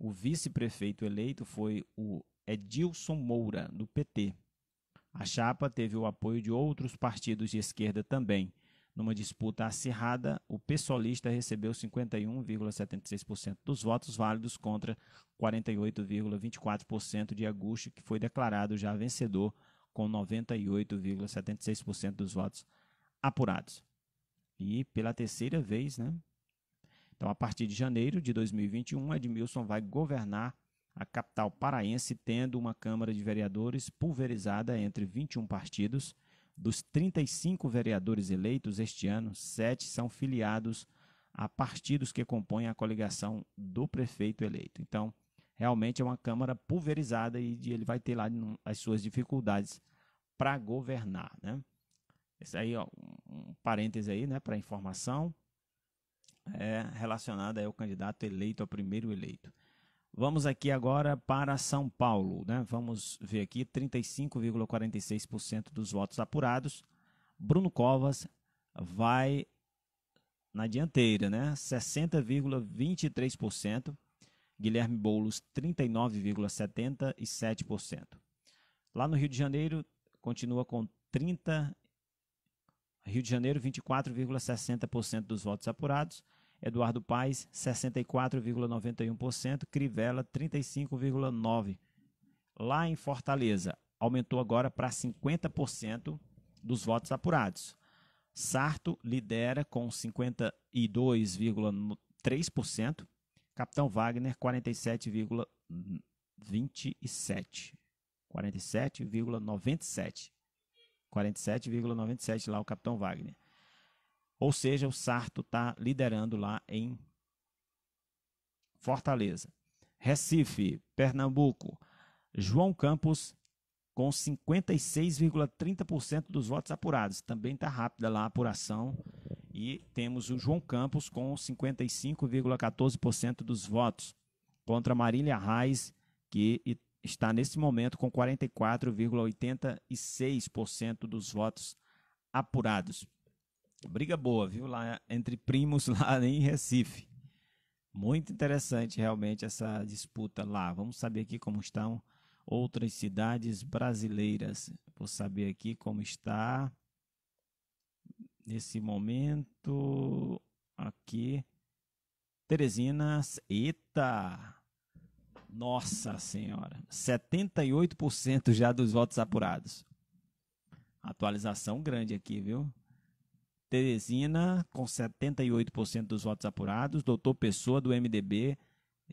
o vice-prefeito eleito foi o Edilson Moura, do PT. A chapa teve o apoio de outros partidos de esquerda também. Numa disputa acirrada, o pessoalista recebeu 51,76% dos votos válidos contra 48,24% de Augusto, que foi declarado já vencedor com 98,76% dos votos apurados. E pela terceira vez, né, então, a partir de janeiro de 2021, Edmilson vai governar a capital paraense, tendo uma Câmara de Vereadores pulverizada entre 21 partidos. Dos 35 vereadores eleitos este ano, sete são filiados a partidos que compõem a coligação do prefeito eleito. Então, realmente é uma Câmara pulverizada e ele vai ter lá as suas dificuldades para governar. Né? Esse aí, ó, um parêntese aí, né, para informação é relacionada ao é candidato eleito, ao é primeiro eleito. Vamos aqui agora para São Paulo, né? Vamos ver aqui 35,46% dos votos apurados. Bruno Covas vai na dianteira, né? 60,23%. Guilherme Boulos 39,77%. Lá no Rio de Janeiro continua com 30 Rio de Janeiro 24,60% dos votos apurados. Eduardo Paes, 64,91%, Crivella, 35,9%. Lá em Fortaleza, aumentou agora para 50% dos votos apurados. Sarto lidera com 52,3%, Capitão Wagner 47,27. 47,97. 47,97 lá o Capitão Wagner. Ou seja, o Sarto está liderando lá em Fortaleza. Recife, Pernambuco, João Campos com 56,30% dos votos apurados. Também está rápida lá a apuração. E temos o João Campos com 55,14% dos votos. Contra Marília Reis, que está nesse momento com 44,86% dos votos apurados. Briga boa, viu? Lá entre primos, lá em Recife. Muito interessante realmente essa disputa lá. Vamos saber aqui como estão outras cidades brasileiras. Vou saber aqui como está nesse momento aqui Teresina, eita! Nossa Senhora, 78% já dos votos apurados. Atualização grande aqui, viu? Teresina, com 78% dos votos apurados. Doutor Pessoa, do MDB,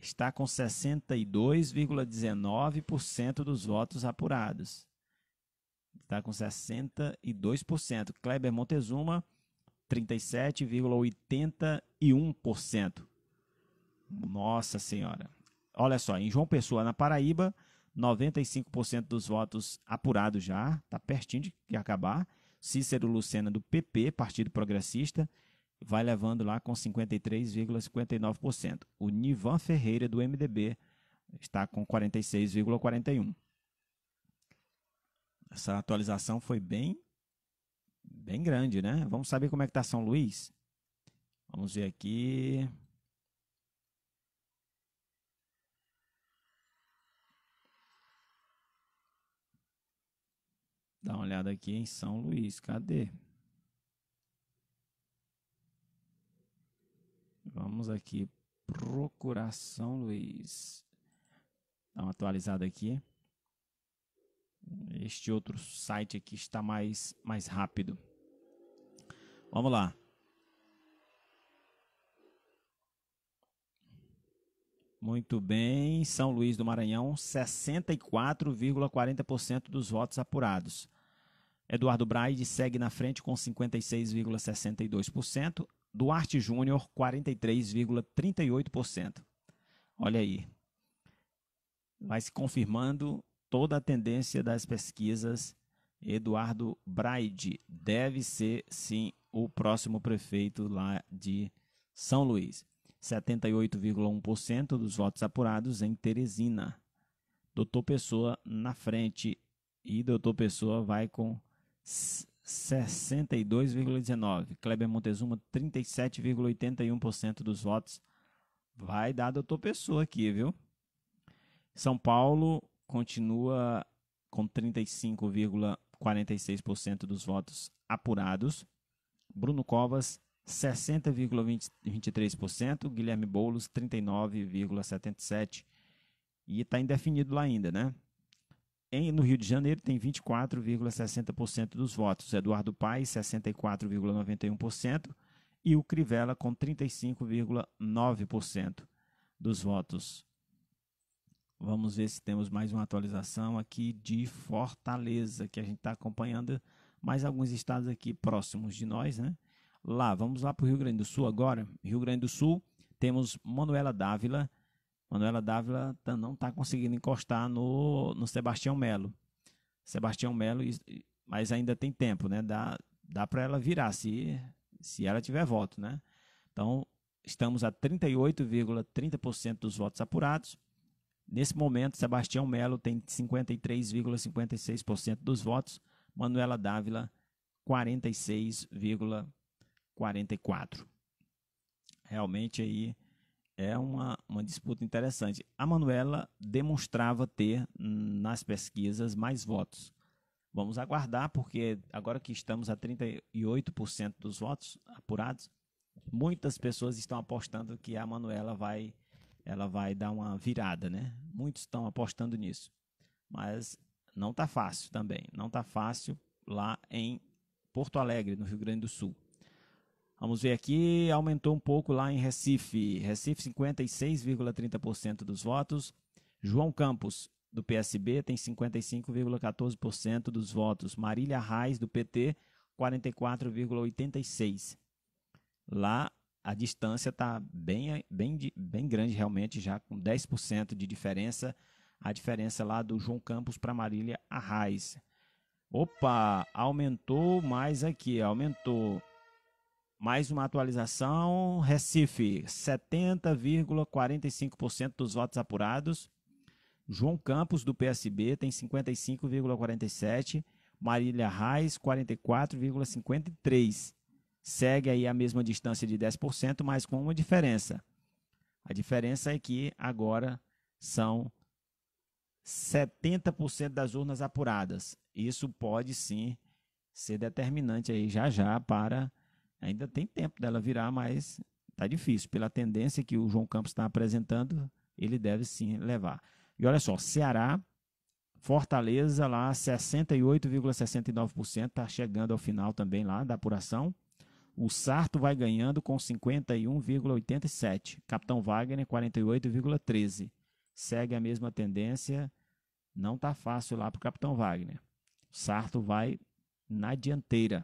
está com 62,19% dos votos apurados. Está com 62%. Kleber Montezuma, 37,81%. Nossa Senhora. Olha só, em João Pessoa, na Paraíba, 95% dos votos apurados já, está pertinho de acabar. Cícero Lucena, do PP, Partido Progressista, vai levando lá com 53,59%. O Nivan Ferreira, do MDB, está com 46,41%. Essa atualização foi bem, bem grande, né? Vamos saber como é que está São Luís? Vamos ver aqui. Dá uma olhada aqui em São Luís, cadê? Vamos aqui procurar São Luís. Dá uma atualizada aqui. Este outro site aqui está mais, mais rápido. Vamos lá. Muito bem, São Luís do Maranhão, 64,40% dos votos apurados. Eduardo Braide segue na frente com 56,62%. Duarte Júnior, 43,38%. Olha aí. Vai se confirmando toda a tendência das pesquisas. Eduardo Braide deve ser, sim, o próximo prefeito lá de São Luís. 78,1% dos votos apurados em Teresina. Doutor Pessoa na frente. E Doutor Pessoa vai com 62,19%. Kleber Montezuma, 37,81% dos votos. Vai dar doutor Pessoa aqui, viu? São Paulo continua com 35,46% dos votos apurados. Bruno Covas, 60,23%. Guilherme Boulos, 39,77%. E está indefinido lá ainda, né? Em, no Rio de Janeiro tem 24,60% dos votos, Eduardo Paes 64,91% e o Crivella com 35,9% dos votos. Vamos ver se temos mais uma atualização aqui de Fortaleza, que a gente está acompanhando mais alguns estados aqui próximos de nós, né? Lá, vamos lá para o Rio Grande do Sul agora. Rio Grande do Sul, temos Manuela Dávila Manuela Dávila tá, não está conseguindo encostar no, no Sebastião Melo. Sebastião Melo, mas ainda tem tempo, né? Dá, dá para ela virar se, se ela tiver voto, né? Então, estamos a 38,30% dos votos apurados. Nesse momento, Sebastião Melo tem 53,56% dos votos, Manuela Dávila 46,44%. Realmente aí é uma, uma disputa interessante. A Manuela demonstrava ter nas pesquisas mais votos. Vamos aguardar, porque agora que estamos a 38% dos votos apurados, muitas pessoas estão apostando que a Manuela vai ela vai dar uma virada, né? Muitos estão apostando nisso. Mas não está fácil também, não está fácil lá em Porto Alegre, no Rio Grande do Sul. Vamos ver aqui, aumentou um pouco lá em Recife. Recife, 56,30% dos votos. João Campos, do PSB, tem 55,14% dos votos. Marília Arraes do PT, 44,86%. Lá a distância está bem, bem, bem grande, realmente, já com 10% de diferença. A diferença lá do João Campos para Marília Arraes. Opa, aumentou mais aqui, aumentou mais uma atualização: Recife, 70,45% dos votos apurados. João Campos, do PSB, tem 55,47%. Marília Reis, 44,53%. Segue aí a mesma distância de 10%, mas com uma diferença. A diferença é que agora são 70% das urnas apuradas. Isso pode sim ser determinante aí já já para Ainda tem tempo dela virar, mas tá difícil. Pela tendência que o João Campos está apresentando, ele deve sim levar. E olha só, Ceará, Fortaleza lá 68,69%, está chegando ao final também lá da apuração. O Sarto vai ganhando com 51,87. Capitão Wagner 48,13. Segue a mesma tendência. Não tá fácil lá para o Capitão Wagner. O Sarto vai na dianteira.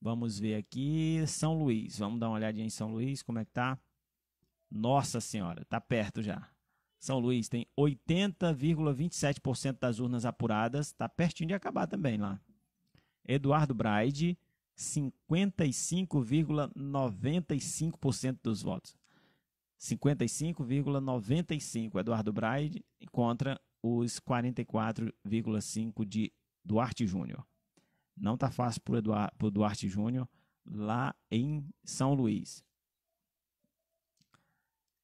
Vamos ver aqui. São Luís. Vamos dar uma olhadinha em São Luís, como é que tá? Nossa Senhora, tá perto já. São Luís tem 80,27% das urnas apuradas. Tá pertinho de acabar também lá. Eduardo Braide, 55,95% dos votos. 55,95% Eduardo Braide contra os 44,5% de Duarte Júnior. Não tá fácil pro, Eduard, pro Duarte Júnior lá em São Luís.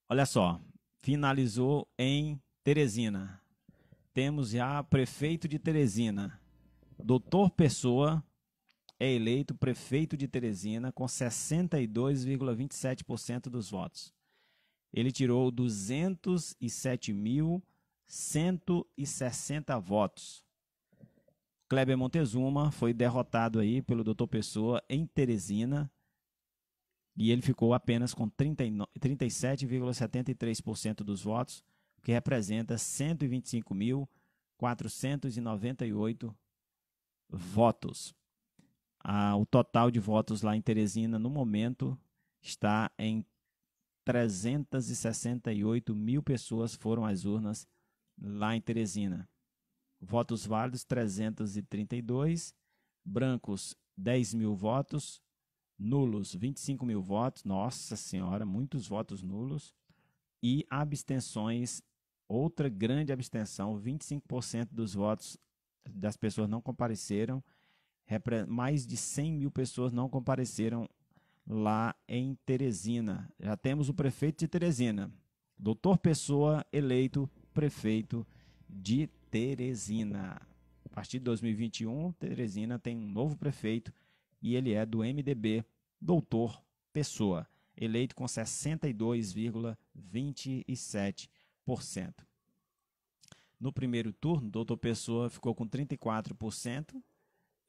Olha só, finalizou em Teresina. Temos já prefeito de Teresina. Doutor Pessoa é eleito prefeito de Teresina com 62,27% dos votos. Ele tirou 207.160 votos. Kleber Montezuma foi derrotado aí pelo Dr. Pessoa em Teresina e ele ficou apenas com 37,73% dos votos, o que representa 125.498 votos. Ah, o total de votos lá em Teresina, no momento, está em 368 mil pessoas foram às urnas lá em Teresina. Votos válidos 332, brancos 10 mil votos, nulos 25 mil votos, nossa senhora, muitos votos nulos, e abstenções, outra grande abstenção, 25% dos votos das pessoas não compareceram, mais de 100 mil pessoas não compareceram lá em Teresina. Já temos o prefeito de Teresina, doutor Pessoa, eleito prefeito de Teresina. Teresina. A partir de 2021, Teresina tem um novo prefeito e ele é do MDB, doutor Pessoa, eleito com 62,27%. No primeiro turno, doutor Pessoa ficou com 34%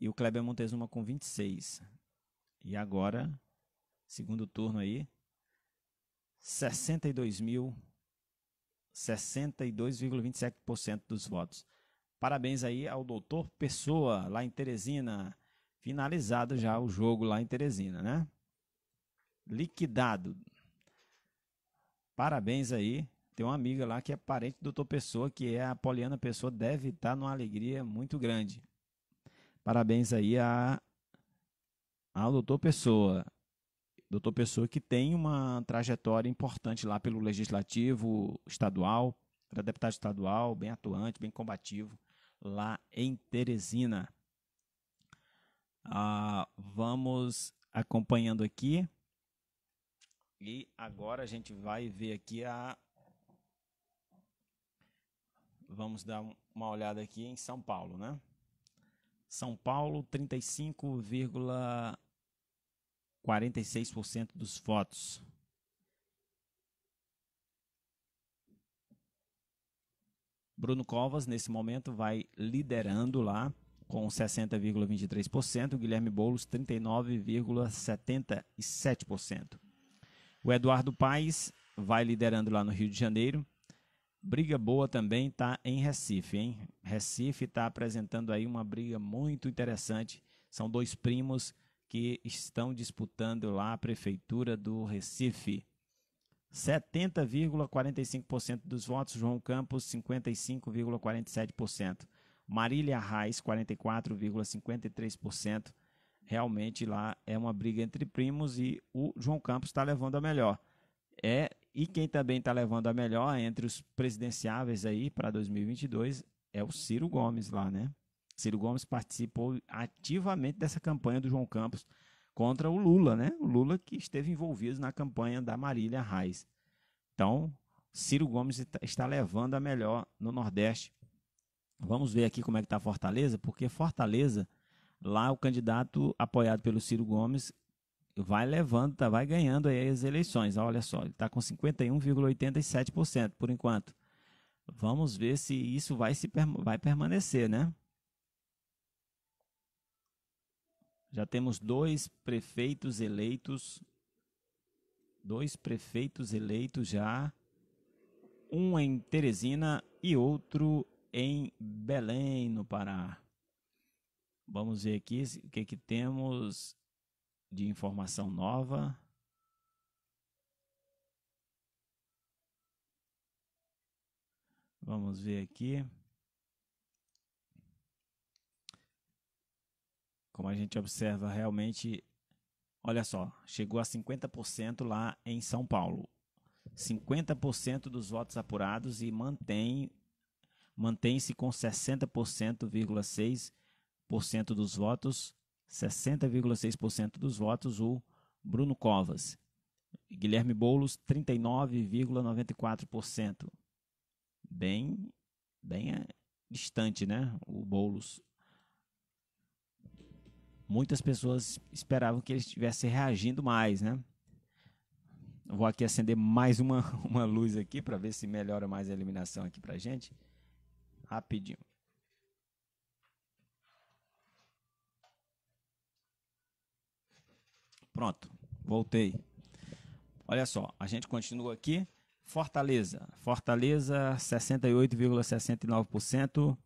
e o Kleber Montezuma com 26%. E agora, segundo turno aí, 62 mil 62,27% dos votos. Parabéns aí ao doutor Pessoa, lá em Teresina. Finalizado já o jogo lá em Teresina, né? Liquidado. Parabéns aí. Tem uma amiga lá que é parente do doutor Pessoa, que é a Poliana Pessoa, deve estar numa alegria muito grande. Parabéns aí a, ao doutor Pessoa doutor Pessoa, que tem uma trajetória importante lá pelo legislativo estadual, era deputado estadual, bem atuante, bem combativo, lá em Teresina. Ah, vamos acompanhando aqui. E agora a gente vai ver aqui a. Vamos dar uma olhada aqui em São Paulo, né? São Paulo, 35, 46% dos votos. Bruno Covas, nesse momento, vai liderando lá com 60,23%, Guilherme Boulos 39,77%. O Eduardo Paes vai liderando lá no Rio de Janeiro. Briga boa também está em Recife, hein? Recife está apresentando aí uma briga muito interessante. São dois primos que estão disputando lá a prefeitura do Recife. 70,45% dos votos, João Campos 55,47%, Marília Reis, 44,53%. Realmente lá é uma briga entre primos e o João Campos está levando a melhor. É e quem também está levando a melhor entre os presidenciáveis aí para 2022 é o Ciro Gomes lá, né? Ciro Gomes participou ativamente dessa campanha do João Campos contra o Lula, né? O Lula que esteve envolvido na campanha da Marília Reis. Então, Ciro Gomes está levando a melhor no Nordeste. Vamos ver aqui como é que está Fortaleza, porque Fortaleza, lá o candidato apoiado pelo Ciro Gomes vai levando, tá, vai ganhando aí as eleições. Olha só, ele está com 51,87% por enquanto. Vamos ver se isso vai, se, vai permanecer, né? Já temos dois prefeitos eleitos, dois prefeitos eleitos já, um em Teresina e outro em Belém, no Pará. Vamos ver aqui o que, que temos de informação nova. Vamos ver aqui. Como a gente observa, realmente, olha só, chegou a 50% lá em São Paulo. 50% dos votos apurados e mantém mantém-se com 60,6% dos votos, 60,6% dos votos o Bruno Covas. Guilherme Boulos 39,94%. Bem bem é, distante, né? O Boulos muitas pessoas esperavam que ele estivesse reagindo mais, né? Vou aqui acender mais uma, uma luz aqui para ver se melhora mais a iluminação aqui para gente. Rapidinho. Pronto, voltei. Olha só, a gente continua aqui. Fortaleza. Fortaleza, 68,69%.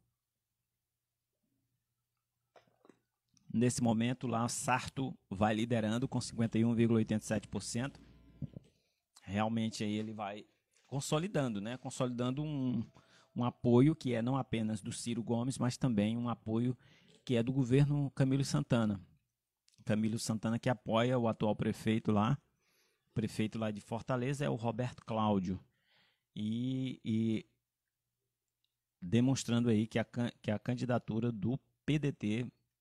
Nesse momento, lá Sarto vai liderando com 51,87%. Realmente aí ele vai consolidando, né? Consolidando um, um apoio que é não apenas do Ciro Gomes, mas também um apoio que é do governo Camilo Santana. Camilo Santana que apoia o atual prefeito lá, o prefeito lá de Fortaleza é o Roberto Cláudio. E, e demonstrando aí que a, que a candidatura do PDT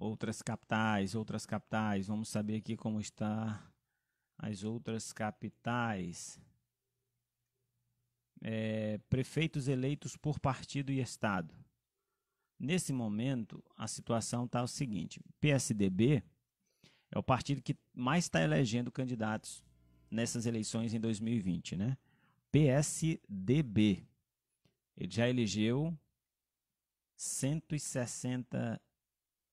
outras capitais, outras capitais. Vamos saber aqui como está as outras capitais. É, prefeitos eleitos por partido e estado. Nesse momento, a situação está o seguinte: PSDB é o partido que mais está elegendo candidatos nessas eleições em 2020, né? PSDB. Ele já elegeu 160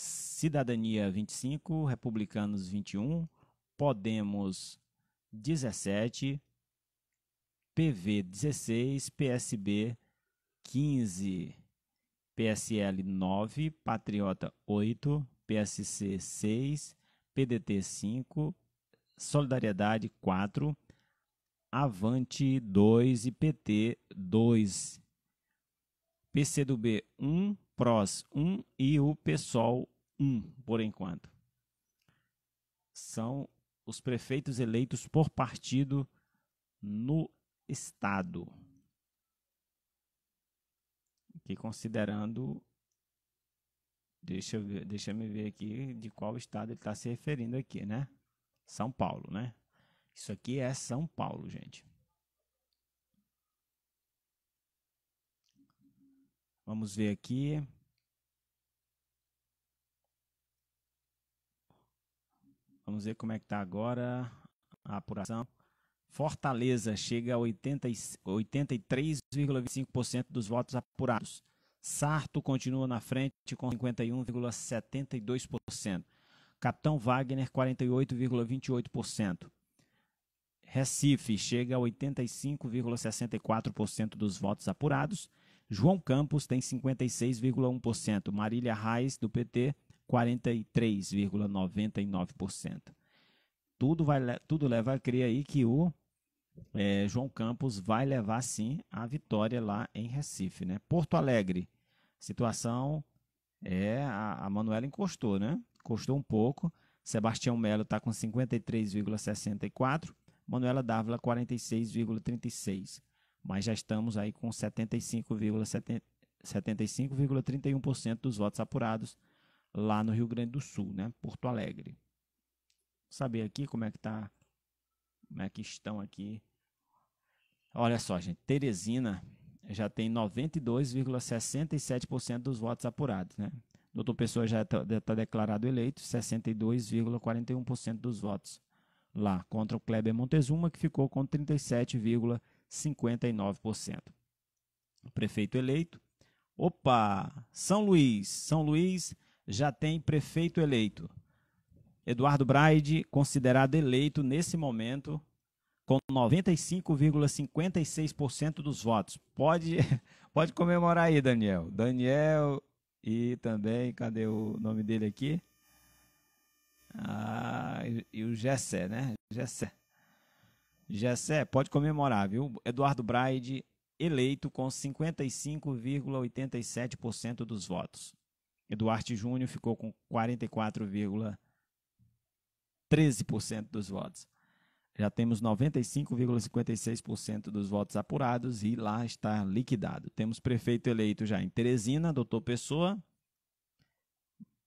Cidadania 25, Republicanos 21, Podemos 17, PV 16, PSB 15, PSL 9, Patriota 8, PSC 6, PDT 5, Solidariedade 4, Avante 2 e PT 2. PCdoB 1, PROS 1 e o PSOL 1, por enquanto. São os prefeitos eleitos por partido no Estado. Que considerando. Deixa, eu deixa me ver aqui de qual estado ele está se referindo aqui, né? São Paulo, né? Isso aqui é São Paulo, gente. Vamos ver aqui. Vamos ver como é que está agora a apuração. Fortaleza chega a 83,25% dos votos apurados. Sarto continua na frente com 51,72%. Capitão Wagner, 48,28%. Recife chega a 85,64% dos votos apurados. João Campos tem 56,1%, Marília Reis, do PT, 43,99%. Tudo, vai, tudo leva a crer aí que o é, João Campos vai levar sim a vitória lá em Recife. Né? Porto Alegre, situação é. A, a Manuela encostou, né? Encostou um pouco. Sebastião Melo está com 53,64%, Manuela Dávila 46,36% mas já estamos aí com 75,31% dos votos apurados lá no Rio Grande do Sul, né? Porto Alegre. Vou saber aqui como é que tá, como é que estão aqui. Olha só, gente, Teresina já tem 92,67% dos votos apurados, né? Doutor Pessoa já está tá declarado eleito, 62,41% dos votos lá, contra o Kleber Montezuma, que ficou com 37,5%. 59%. prefeito eleito. Opa! São Luís. São Luís já tem prefeito eleito. Eduardo Braide, considerado eleito nesse momento, com 95,56% dos votos. Pode, pode comemorar aí, Daniel. Daniel e também, cadê o nome dele aqui? Ah, e, e o Gessé, né? Gessé. Gessé, pode comemorar, viu? Eduardo Braide eleito com 55,87% dos votos. Eduardo Júnior ficou com 44,13% dos votos. Já temos 95,56% dos votos apurados e lá está liquidado. Temos prefeito eleito já em Teresina, doutor Pessoa,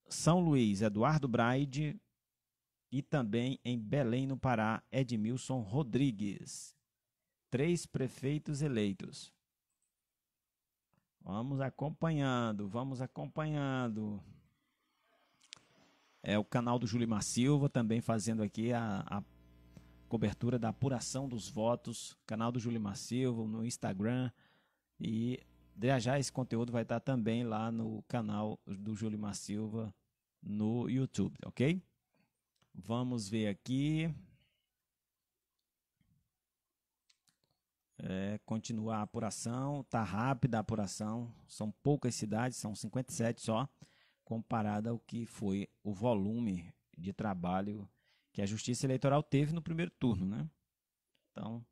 São Luís, Eduardo Braide, e também em Belém, no Pará, Edmilson Rodrigues. Três prefeitos eleitos. Vamos acompanhando, vamos acompanhando. É o canal do Júlio Silva também fazendo aqui a, a cobertura da apuração dos votos. Canal do Júlio Silva no Instagram. E já já esse conteúdo vai estar também lá no canal do Júlio Silva no YouTube, ok? Vamos ver aqui. É, continuar a apuração, está rápida a apuração, são poucas cidades, são 57 só, comparada ao que foi o volume de trabalho que a Justiça Eleitoral teve no primeiro turno, né? Então,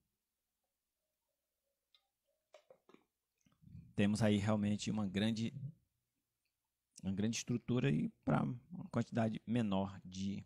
temos aí realmente uma grande, uma grande estrutura e para uma quantidade menor de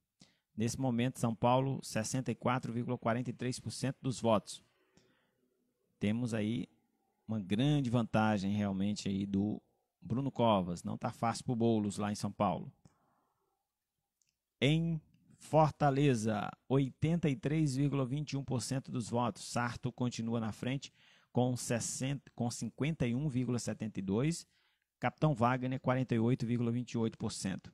Nesse momento, São Paulo, 64,43% dos votos. Temos aí uma grande vantagem realmente aí do Bruno Covas. Não está fácil para o Boulos lá em São Paulo. Em Fortaleza, 83,21% dos votos. Sarto continua na frente com, com 51,72%. Capitão Wagner, 48,28%.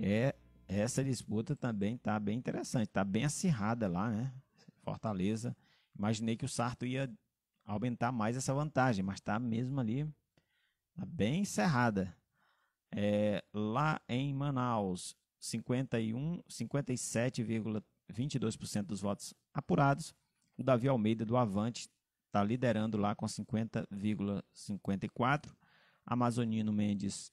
É essa disputa também está bem interessante, está bem acirrada lá, né? Fortaleza. Imaginei que o Sarto ia aumentar mais essa vantagem, mas está mesmo ali tá bem cerrada. É, lá em Manaus, 51, 57,22% dos votos apurados. O Davi Almeida do Avante está liderando lá com 50,54. Amazonino Mendes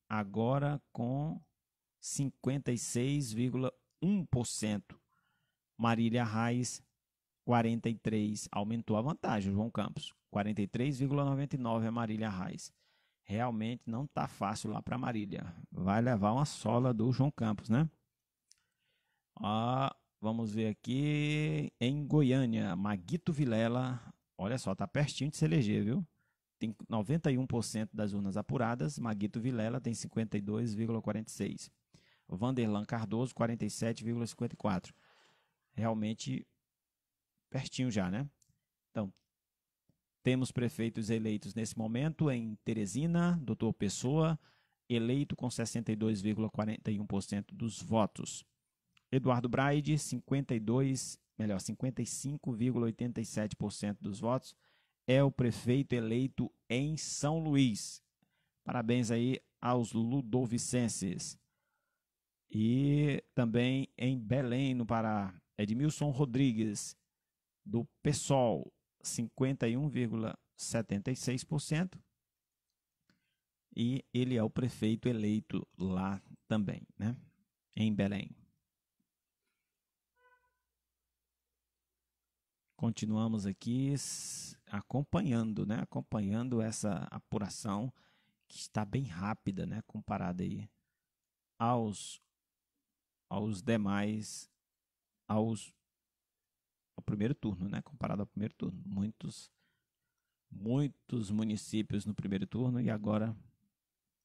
agora com 56,1%. Marília Raiz, 43%. Aumentou a vantagem, João Campos. 43,99% é Marília Raiz. Realmente não tá fácil lá para Marília. Vai levar uma sola do João Campos, né? Ah, vamos ver aqui. Em Goiânia, Maguito Vilela. Olha só, tá pertinho de se eleger, viu? tem 91% das urnas apuradas, Maguito Vilela tem 52,46%, Vanderlan Cardoso 47,54%. Realmente pertinho já, né? Então, temos prefeitos eleitos nesse momento em Teresina, Doutor Pessoa, eleito com 62,41% dos votos. Eduardo Braide, 52, melhor, 55,87% dos votos é o prefeito eleito em São Luís. Parabéns aí aos ludovicenses. E também em Belém, no Pará, Edmilson Rodrigues, do PSOL, 51,76%. E ele é o prefeito eleito lá também, né? Em Belém. continuamos aqui acompanhando, né? Acompanhando essa apuração que está bem rápida, né? Comparada aí aos aos demais aos ao primeiro turno, né? Comparado ao primeiro turno, muitos muitos municípios no primeiro turno e agora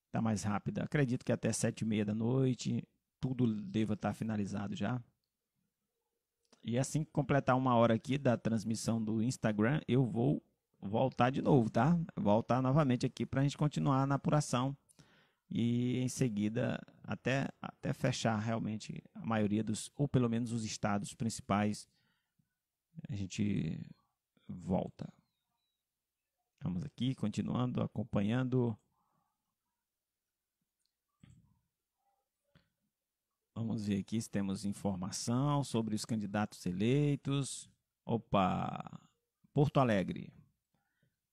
está mais rápida. Acredito que até sete e meia da noite tudo deva estar tá finalizado já. E assim que completar uma hora aqui da transmissão do Instagram, eu vou voltar de novo, tá? Voltar novamente aqui para a gente continuar na apuração e em seguida até, até fechar realmente a maioria dos, ou pelo menos os estados principais, a gente volta. Vamos aqui, continuando, acompanhando Vamos ver aqui se temos informação sobre os candidatos eleitos. Opa! Porto Alegre.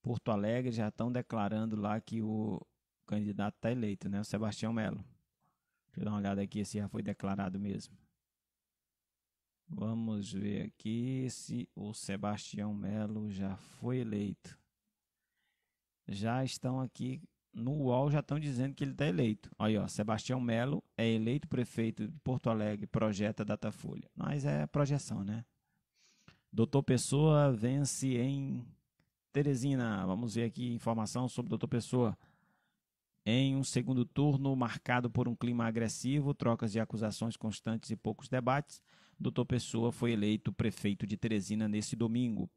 Porto Alegre já estão declarando lá que o candidato está eleito, né? O Sebastião Melo. Deixa eu dar uma olhada aqui se já foi declarado mesmo. Vamos ver aqui se o Sebastião Melo já foi eleito. Já estão aqui no UOL já estão dizendo que ele está eleito. Aí, ó, Sebastião Melo é eleito prefeito de Porto Alegre, projeta Datafolha. Mas é projeção, né? Doutor Pessoa vence em Teresina. Vamos ver aqui informação sobre Doutor Pessoa. Em um segundo turno marcado por um clima agressivo, trocas de acusações constantes e poucos debates, Doutor Pessoa foi eleito prefeito de Teresina nesse domingo.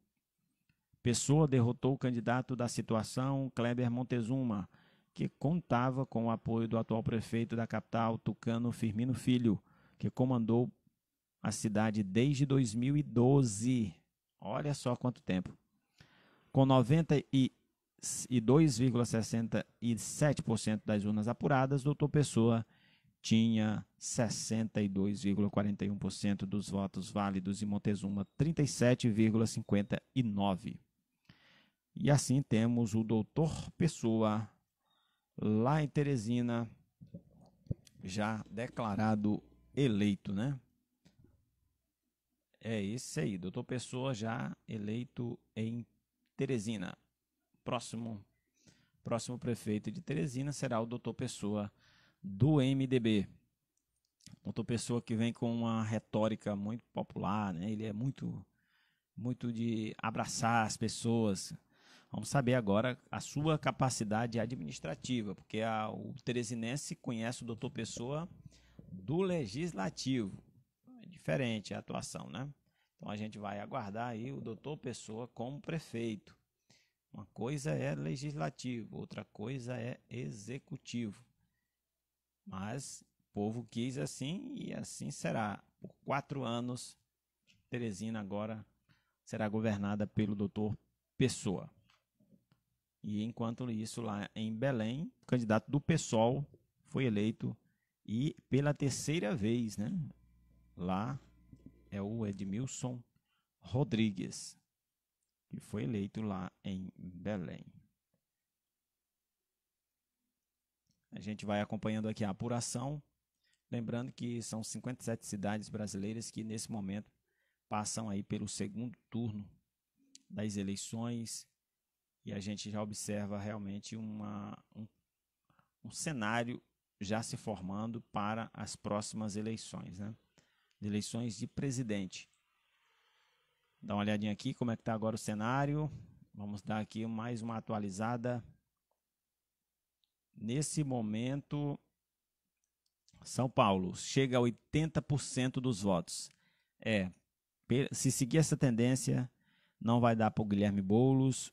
Pessoa derrotou o candidato da situação, Kleber Montezuma, que contava com o apoio do atual prefeito da capital, Tucano Firmino Filho, que comandou a cidade desde 2012. Olha só quanto tempo. Com 92,67% das urnas apuradas, doutor Pessoa tinha 62,41% dos votos válidos e Montezuma 37,59%. E assim temos o doutor Pessoa lá em Teresina, já declarado eleito, né? É isso aí, doutor Pessoa já eleito em Teresina. Próximo, próximo prefeito de Teresina será o doutor Pessoa do MDB. Doutor Pessoa que vem com uma retórica muito popular, né? Ele é muito, muito de abraçar as pessoas, Vamos saber agora a sua capacidade administrativa, porque a, o Teresinense conhece o doutor Pessoa do Legislativo. É diferente a atuação, né? Então a gente vai aguardar aí o doutor Pessoa como prefeito. Uma coisa é legislativo, outra coisa é executivo. Mas o povo quis assim e assim será. Por quatro anos, Teresina agora será governada pelo doutor Pessoa. E enquanto isso, lá em Belém, o candidato do PSOL foi eleito e pela terceira vez, né? Lá é o Edmilson Rodrigues, que foi eleito lá em Belém. A gente vai acompanhando aqui a apuração. Lembrando que são 57 cidades brasileiras que nesse momento passam aí pelo segundo turno das eleições e a gente já observa realmente uma, um, um cenário já se formando para as próximas eleições, né? Eleições de presidente. Dá uma olhadinha aqui como é que está agora o cenário. Vamos dar aqui mais uma atualizada. Nesse momento, São Paulo chega a 80% dos votos. É, se seguir essa tendência, não vai dar para o Guilherme Boulos,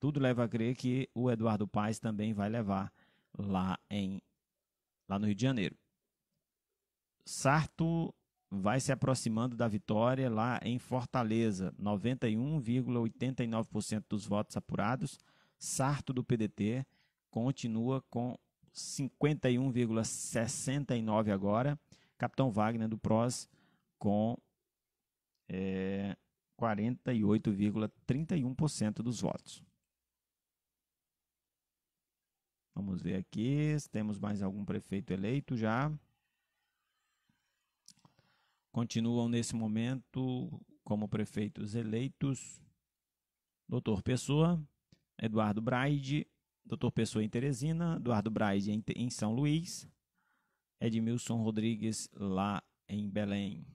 Tudo leva a crer que o Eduardo Paes também vai levar lá em lá no Rio de Janeiro. Sarto vai se aproximando da vitória lá em Fortaleza, 91,89% dos votos apurados. Sarto do PDT continua com 51,69 agora. Capitão Wagner do PROS com é, eh, 48,31% dos votos. Vamos ver aqui se temos mais algum prefeito eleito já. Continuam nesse momento como prefeitos eleitos Doutor Pessoa, Eduardo Braide, Doutor Pessoa em Teresina, Eduardo Braide em, em São Luís, Edmilson Rodrigues lá em Belém.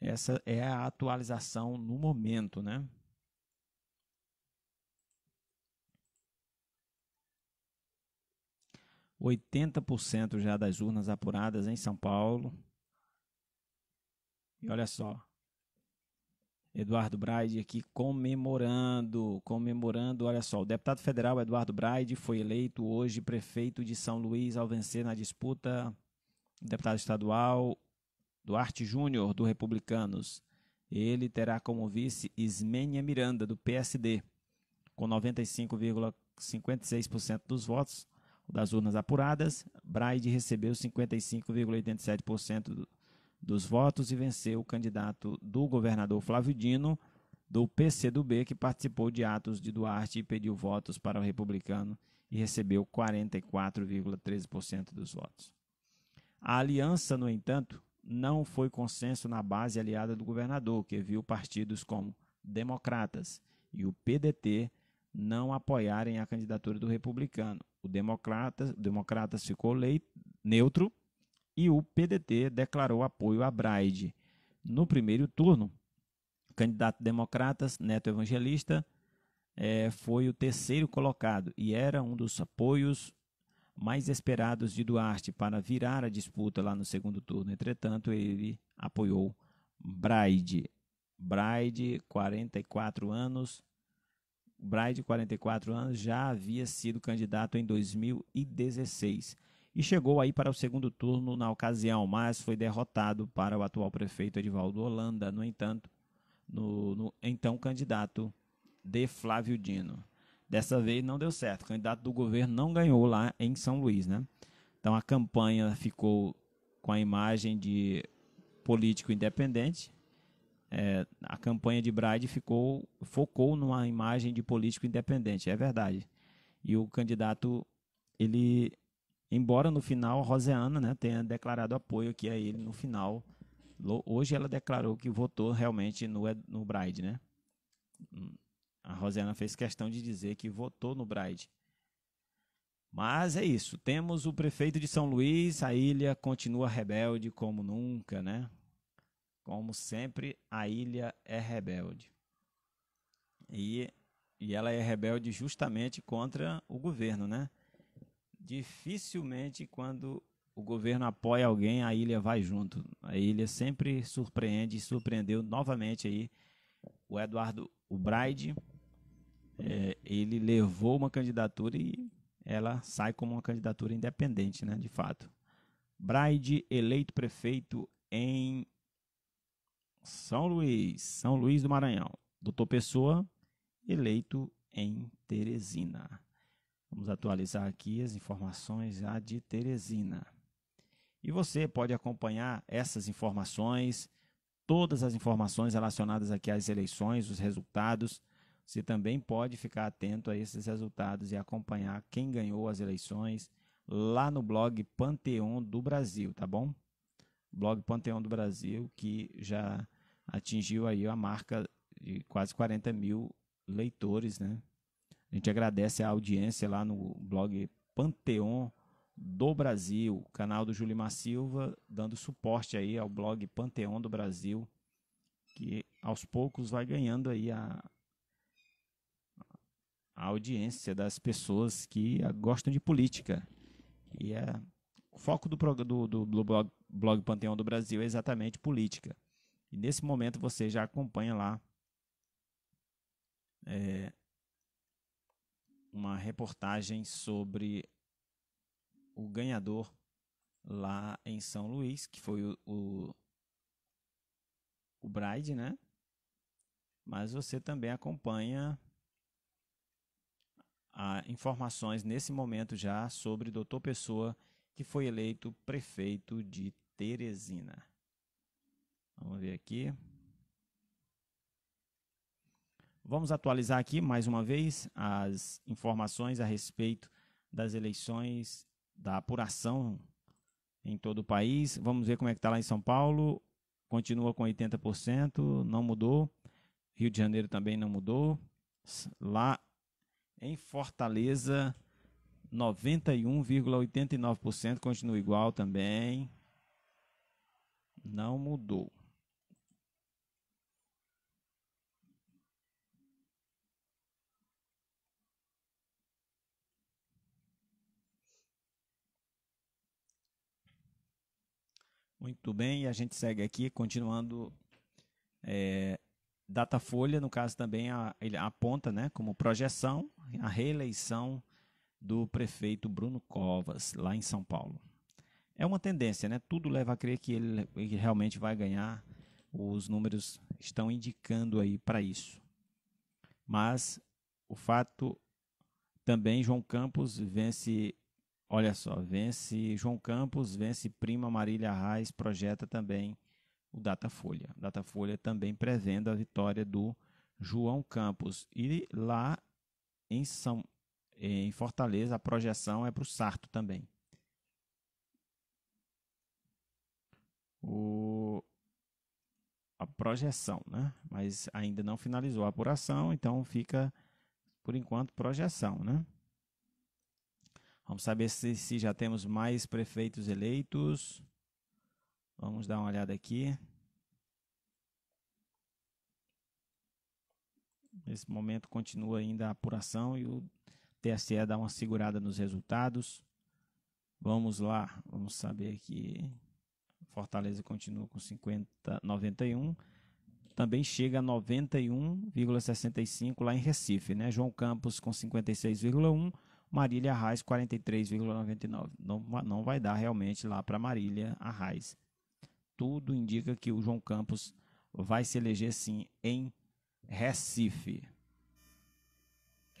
Essa é a atualização no momento, né? 80% já das urnas apuradas em São Paulo. E olha só. Eduardo Braide aqui comemorando, comemorando, olha só, o deputado federal Eduardo Braide foi eleito hoje prefeito de São Luís ao vencer na disputa o deputado estadual Duarte Júnior do Republicanos. Ele terá como vice Ismênia Miranda do PSD, com 95,56% dos votos das urnas apuradas, Braide recebeu 55,87% dos votos e venceu o candidato do governador Flávio Dino, do PCdoB, que participou de atos de Duarte e pediu votos para o republicano e recebeu 44,13% dos votos. A aliança, no entanto, não foi consenso na base aliada do governador, que viu partidos como Democratas e o PDT não apoiarem a candidatura do republicano, o Democratas, Democratas ficou neutro e o PDT declarou apoio a Braide. No primeiro turno, o candidato Democratas, Neto Evangelista, é, foi o terceiro colocado e era um dos apoios mais esperados de Duarte para virar a disputa lá no segundo turno. Entretanto, ele apoiou Braide. Braide, 44 anos, Bride, 44 anos, já havia sido candidato em 2016 e chegou aí para o segundo turno na ocasião, mas foi derrotado para o atual prefeito Edivaldo Holanda, no entanto, no, no então candidato de Flávio Dino. Dessa vez não deu certo, o candidato do governo não ganhou lá em São Luís, né? Então a campanha ficou com a imagem de político independente, é, a campanha de Braide ficou, focou numa imagem de político independente, é verdade. E o candidato, ele, embora no final, Roseana né, tenha declarado apoio aqui a ele no final, hoje ela declarou que votou realmente no, no Braide, né? A Roseana fez questão de dizer que votou no Braide. Mas é isso. Temos o prefeito de São Luís, a ilha continua rebelde como nunca, né? Como sempre, a ilha é rebelde. E, e ela é rebelde justamente contra o governo, né? Dificilmente quando o governo apoia alguém, a ilha vai junto. A ilha sempre surpreende e surpreendeu novamente aí o Eduardo o Braide. É, ele levou uma candidatura e ela sai como uma candidatura independente, né, de fato. Braide eleito prefeito em são Luís, São Luís do Maranhão. Doutor Pessoa, eleito em Teresina. Vamos atualizar aqui as informações já de Teresina. E você pode acompanhar essas informações, todas as informações relacionadas aqui às eleições, os resultados. Você também pode ficar atento a esses resultados e acompanhar quem ganhou as eleições lá no blog Panteão do Brasil, tá bom? Blog Panteão do Brasil, que já atingiu aí a marca de quase 40 mil leitores, né? A gente agradece a audiência lá no blog Panteon do Brasil, canal do Julimar Silva, dando suporte aí ao blog Panteon do Brasil, que aos poucos vai ganhando aí a, a audiência das pessoas que gostam de política. E é, o foco do, do, do blog, blog Panteão do Brasil é exatamente política. E nesse momento você já acompanha lá é, uma reportagem sobre o ganhador lá em São Luís, que foi o, o, o Bride, né? Mas você também acompanha a, informações nesse momento já sobre Doutor Pessoa, que foi eleito prefeito de Teresina. Vamos ver aqui. Vamos atualizar aqui mais uma vez as informações a respeito das eleições, da apuração em todo o país. Vamos ver como é que está lá em São Paulo. Continua com 80%, não mudou. Rio de Janeiro também não mudou. Lá em Fortaleza, 91,89% continua igual também. Não mudou. Muito bem, e a gente segue aqui, continuando. É, Datafolha, no caso, também a, ele aponta né, como projeção a reeleição do prefeito Bruno Covas, lá em São Paulo. É uma tendência, né? Tudo leva a crer que ele, ele realmente vai ganhar. Os números estão indicando aí para isso. Mas o fato também, João Campos vence Olha só, vence João Campos, vence Prima Marília Reis, projeta também o Datafolha. Datafolha também prevendo a vitória do João Campos. E lá em São em Fortaleza a projeção é para o Sarto também. O, a projeção, né? Mas ainda não finalizou a apuração, então fica por enquanto projeção, né? Vamos saber se, se já temos mais prefeitos eleitos. Vamos dar uma olhada aqui. Nesse momento continua ainda a apuração e o TSE dá uma segurada nos resultados. Vamos lá, vamos saber aqui. Fortaleza continua com 50, 91. Também chega a 91,65 lá em Recife, né? João Campos com 56,1. Marília Arraes 43,99. Não, não vai dar realmente lá para Marília Arraes. Tudo indica que o João Campos vai se eleger sim em Recife.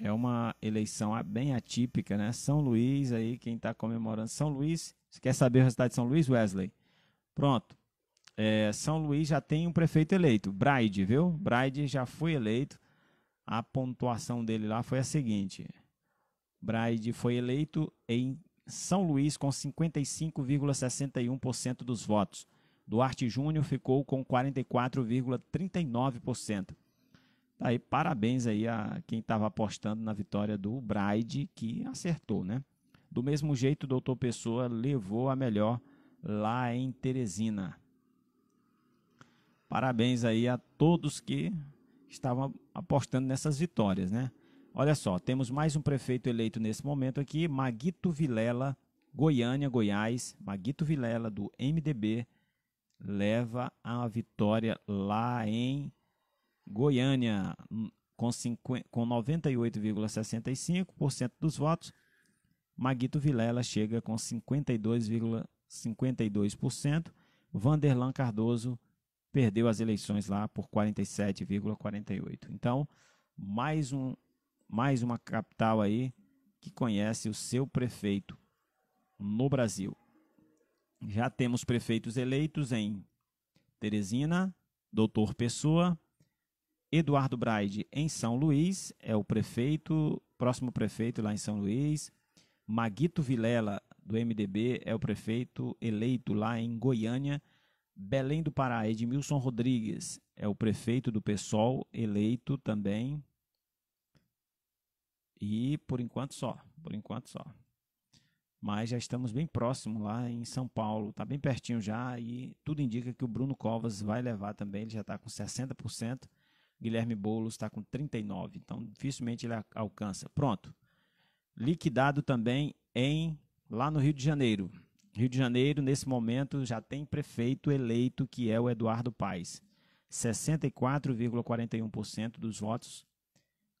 É uma eleição bem atípica, né? São Luís aí, quem está comemorando. São Luís, você quer saber o resultado de São Luís, Wesley? Pronto. É, São Luís já tem um prefeito eleito, Braide, viu? Braide já foi eleito. A pontuação dele lá foi a seguinte: Braide foi eleito em São Luís com 55,61% dos votos. Duarte Júnior ficou com 44,39%. Tá aí, parabéns aí a quem estava apostando na vitória do Braide, que acertou, né? Do mesmo jeito, o doutor Pessoa levou a melhor lá em Teresina. Parabéns aí a todos que estavam apostando nessas vitórias, né? Olha só, temos mais um prefeito eleito nesse momento aqui, Maguito Vilela, Goiânia, Goiás. Maguito Vilela, do MDB, leva a vitória lá em Goiânia, hum, com, com 98,65% dos votos. Maguito Vilela chega com 52,52%. 52%. Vanderlan Cardoso perdeu as eleições lá por 47,48%. Então, mais um mais uma capital aí que conhece o seu prefeito no Brasil. Já temos prefeitos eleitos em Teresina, Doutor Pessoa, Eduardo Braide em São Luís, é o prefeito, próximo prefeito lá em São Luís. Maguito Vilela, do MDB, é o prefeito eleito lá em Goiânia. Belém do Pará, Edmilson Rodrigues, é o prefeito do PSOL, eleito também e por enquanto só, por enquanto só. Mas já estamos bem próximo lá em São Paulo, está bem pertinho já e tudo indica que o Bruno Covas vai levar também, ele já está com 60%, Guilherme Boulos está com 39%, então dificilmente ele alcança. Pronto, liquidado também em lá no Rio de Janeiro. Rio de Janeiro, nesse momento, já tem prefeito eleito, que é o Eduardo Paes. 64,41% dos votos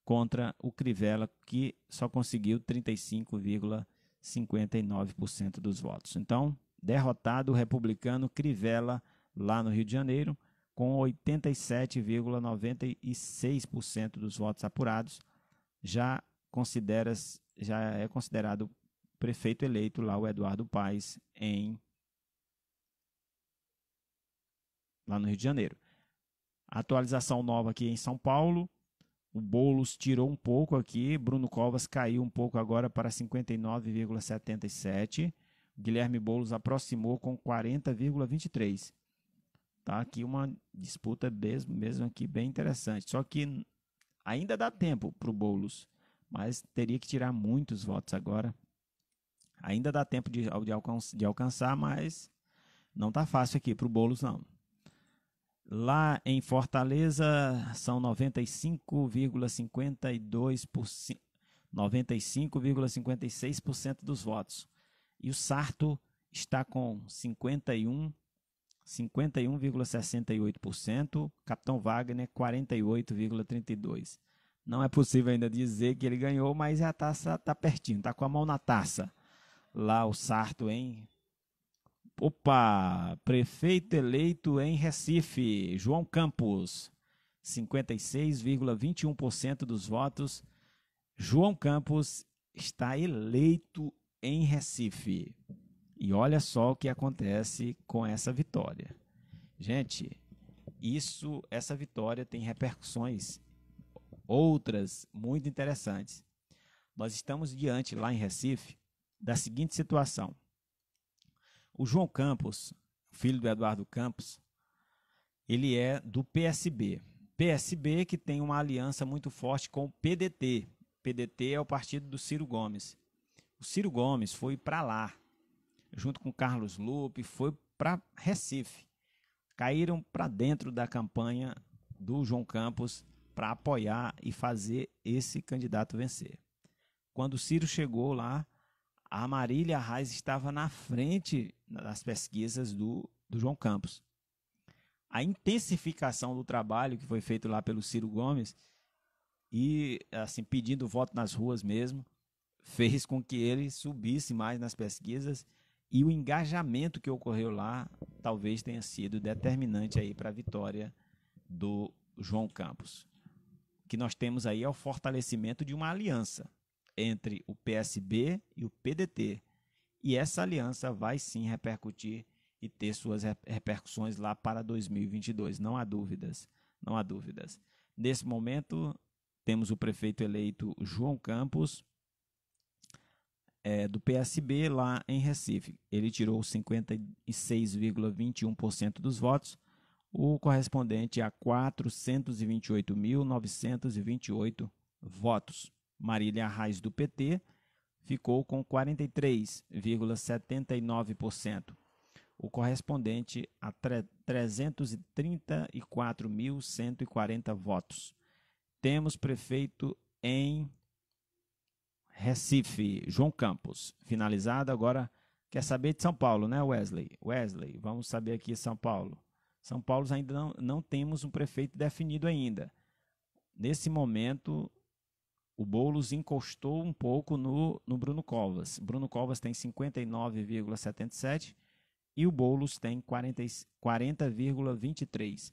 contra o Crivella, que só conseguiu 35,59% dos votos. Então, derrotado o republicano Crivella lá no Rio de Janeiro, com 87,96% dos votos apurados, já considera já é considerado prefeito eleito lá o Eduardo Paes em lá no Rio de Janeiro. Atualização nova aqui em São Paulo, o Boulos tirou um pouco aqui, Bruno Covas caiu um pouco agora para 59,77. Guilherme Boulos aproximou com 40,23. Tá aqui uma disputa mesmo, mesmo aqui bem interessante. Só que ainda dá tempo para o Boulos, mas teria que tirar muitos votos agora. Ainda dá tempo de, de, alcan de alcançar, mas não tá fácil aqui para o Boulos não. Lá em Fortaleza são 95,52%, 95,56% dos votos. E o Sarto está com 51 51,68%, Capitão Wagner 48,32%. Não é possível ainda dizer que ele ganhou, mas a taça está pertinho, está com a mão na taça. Lá o Sarto em Opa, prefeito eleito em Recife, João Campos, 56,21% dos votos. João Campos está eleito em Recife. E olha só o que acontece com essa vitória. Gente, isso, essa vitória tem repercussões outras muito interessantes. Nós estamos diante lá em Recife da seguinte situação. O João Campos, filho do Eduardo Campos, ele é do PSB. PSB que tem uma aliança muito forte com o PDT. PDT é o partido do Ciro Gomes. O Ciro Gomes foi para lá, junto com Carlos Lupe, foi para Recife. Caíram para dentro da campanha do João Campos para apoiar e fazer esse candidato vencer. Quando o Ciro chegou lá, a Marília Reis estava na frente das pesquisas do, do João Campos. A intensificação do trabalho que foi feito lá pelo Ciro Gomes e assim pedindo voto nas ruas mesmo fez com que ele subisse mais nas pesquisas e o engajamento que ocorreu lá talvez tenha sido determinante aí para a vitória do João Campos. O que nós temos aí é o fortalecimento de uma aliança entre o PSB e o PDT. E essa aliança vai sim repercutir e ter suas repercussões lá para 2022, não há dúvidas, não há dúvidas. Nesse momento, temos o prefeito eleito João Campos, é, do PSB, lá em Recife. Ele tirou 56,21% dos votos, o correspondente a 428.928 votos. Marília Arraes, do PT, ficou com 43,79%, o correspondente a 334.140 votos. Temos prefeito em Recife, João Campos. Finalizado agora. Quer saber de São Paulo, né, Wesley? Wesley, vamos saber aqui São Paulo. São Paulo ainda não, não temos um prefeito definido ainda. Nesse momento, o Boulos encostou um pouco no, no Bruno Covas. Bruno Covas tem 59,77 e o Boulos tem 40,23.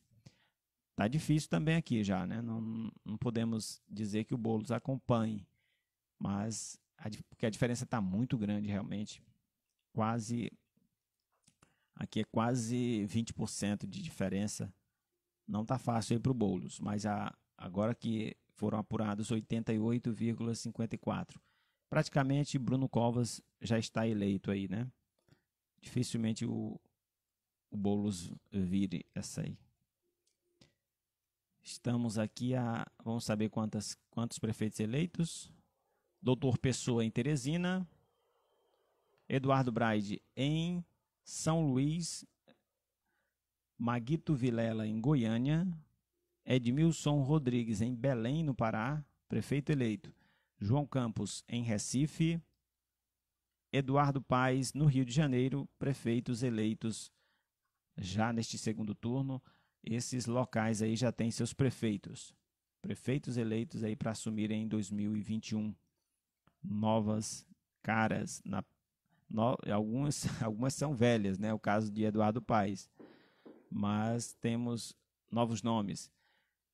tá difícil também aqui já, né? Não, não podemos dizer que o Boulos acompanhe, mas a, porque a diferença está muito grande realmente. Quase. Aqui é quase 20% de diferença. Não tá fácil aí para o Boulos, mas a, agora que foram apurados 88,54. Praticamente Bruno Covas já está eleito aí, né? Dificilmente o, o Boulos vire essa aí. Estamos aqui a. Vamos saber quantas, quantos prefeitos eleitos. Doutor Pessoa em Teresina. Eduardo Braide em São Luís. Maguito Vilela em Goiânia. Edmilson Rodrigues, em Belém, no Pará, prefeito eleito. João Campos, em Recife. Eduardo Paes, no Rio de Janeiro, prefeitos eleitos já neste segundo turno. Esses locais aí já têm seus prefeitos. Prefeitos eleitos aí para assumirem em 2021 novas caras. Na, no, algumas, algumas são velhas, né? O caso de Eduardo Paes. Mas temos novos nomes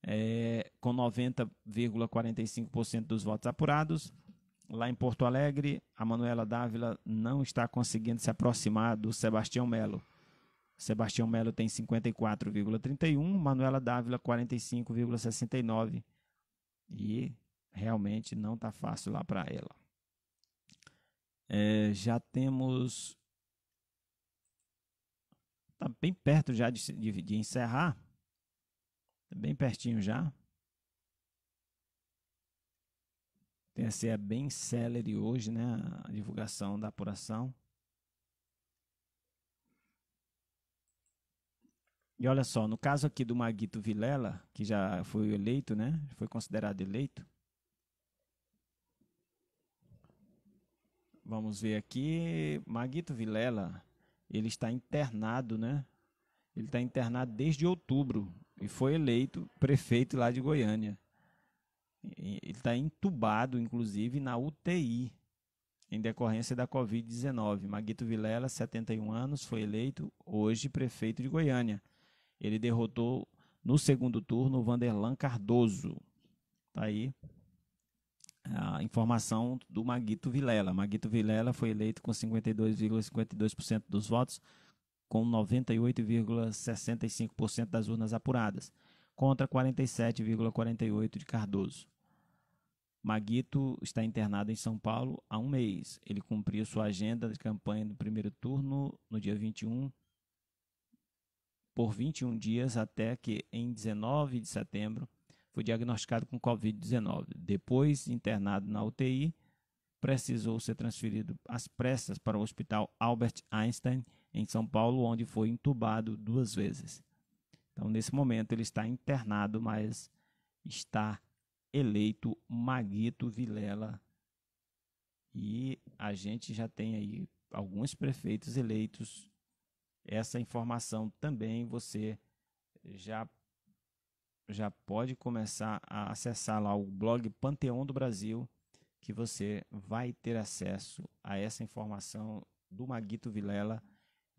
é, com 90,45% dos votos apurados. Lá em Porto Alegre, a Manuela Dávila não está conseguindo se aproximar do Sebastião Melo. Sebastião Melo tem 54,31, Manuela Dávila 45,69. E realmente não está fácil lá para ela. É, já temos. Está bem perto já de, de, de encerrar. É bem pertinho já. tem a ser bem célere hoje, né? A divulgação da apuração. E olha só, no caso aqui do Maguito Vilela, que já foi eleito, né? Foi considerado eleito. Vamos ver aqui. Maguito Vilela, ele está internado, né? Ele está internado desde outubro e foi eleito prefeito lá de Goiânia. Ele está entubado, inclusive, na UTI, em decorrência da Covid-19. Maguito Vilela, 71 anos, foi eleito hoje prefeito de Goiânia. Ele derrotou no segundo turno o Vanderlan Cardoso. Está aí a informação do Maguito Vilela. Maguito Vilela foi eleito com 52,52% ,52 dos votos com 98,65% das urnas apuradas, contra 47,48% de Cardoso. Maguito está internado em São Paulo há um mês. Ele cumpriu sua agenda de campanha do primeiro turno no dia 21 por 21 dias até que em 19 de setembro foi diagnosticado com COVID-19. Depois internado na UTI, precisou ser transferido às pressas para o Hospital Albert Einstein em São Paulo, onde foi entubado duas vezes. Então, nesse momento, ele está internado, mas está eleito Maguito Vilela. E a gente já tem aí alguns prefeitos eleitos. Essa informação também você já já pode começar a acessar lá o blog Panteão do Brasil, que você vai ter acesso a essa informação do Maguito Vilela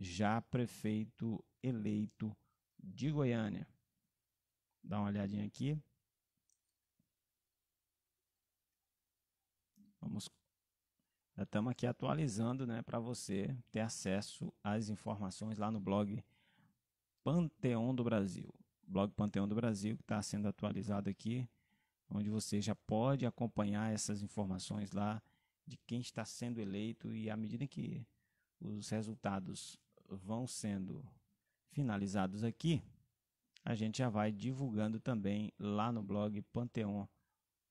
já prefeito eleito de Goiânia. Dá uma olhadinha aqui. Vamos já estamos aqui atualizando, né, para você ter acesso às informações lá no blog Panteão do Brasil. Blog Panteão do Brasil que está sendo atualizado aqui, onde você já pode acompanhar essas informações lá de quem está sendo eleito e à medida que os resultados vão sendo finalizados aqui, a gente já vai divulgando também lá no blog Panteão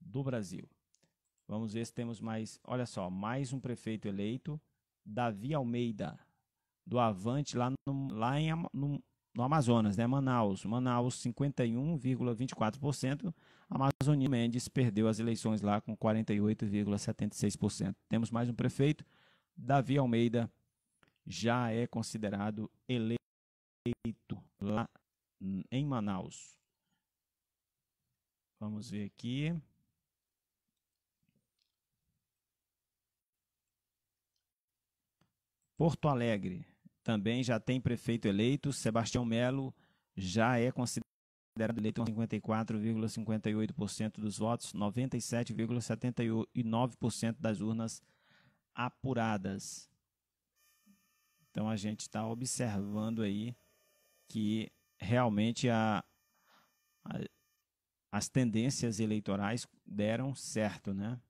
do Brasil. Vamos ver se temos mais. Olha só, mais um prefeito eleito, Davi Almeida, do Avante, lá no, lá em, no, no Amazonas, né? Manaus. Manaus, 51,24%. Amazonia Mendes perdeu as eleições lá com 48,76%. Temos mais um prefeito, Davi Almeida, já é considerado eleito lá em Manaus. Vamos ver aqui. Porto Alegre também já tem prefeito eleito. Sebastião Melo já é considerado eleito com 54,58% dos votos, 97,79% das urnas apuradas. Então a gente está observando aí que realmente a, a, as tendências eleitorais deram certo, né?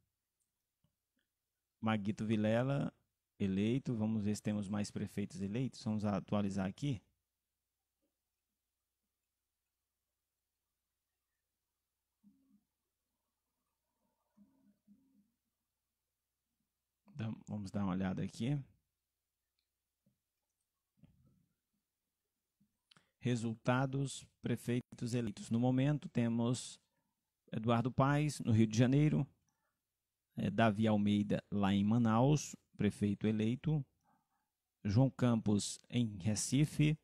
Maguito Vilela eleito, vamos ver se temos mais prefeitos eleitos, vamos atualizar aqui. Vamos dar uma olhada aqui. resultados prefeitos eleitos. No momento temos Eduardo Paes, no Rio de Janeiro, é, Davi Almeida, lá em Manaus, prefeito eleito, João Campos, em Recife,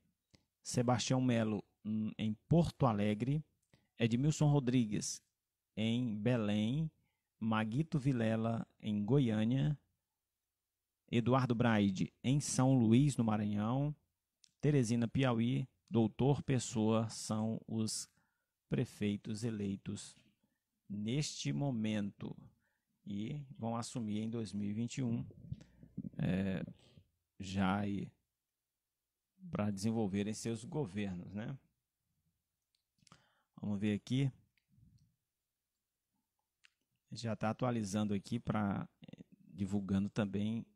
Sebastião Melo, hum, em Porto Alegre, Edmilson Rodrigues, em Belém, Maguito Vilela, em Goiânia, Eduardo Braide, em São Luís, no Maranhão, Teresina Piauí, doutor Pessoa são os prefeitos eleitos neste momento e vão assumir em 2021 é, já para desenvolverem seus governos, né? Vamos ver aqui. Já está atualizando aqui para eh, divulgando também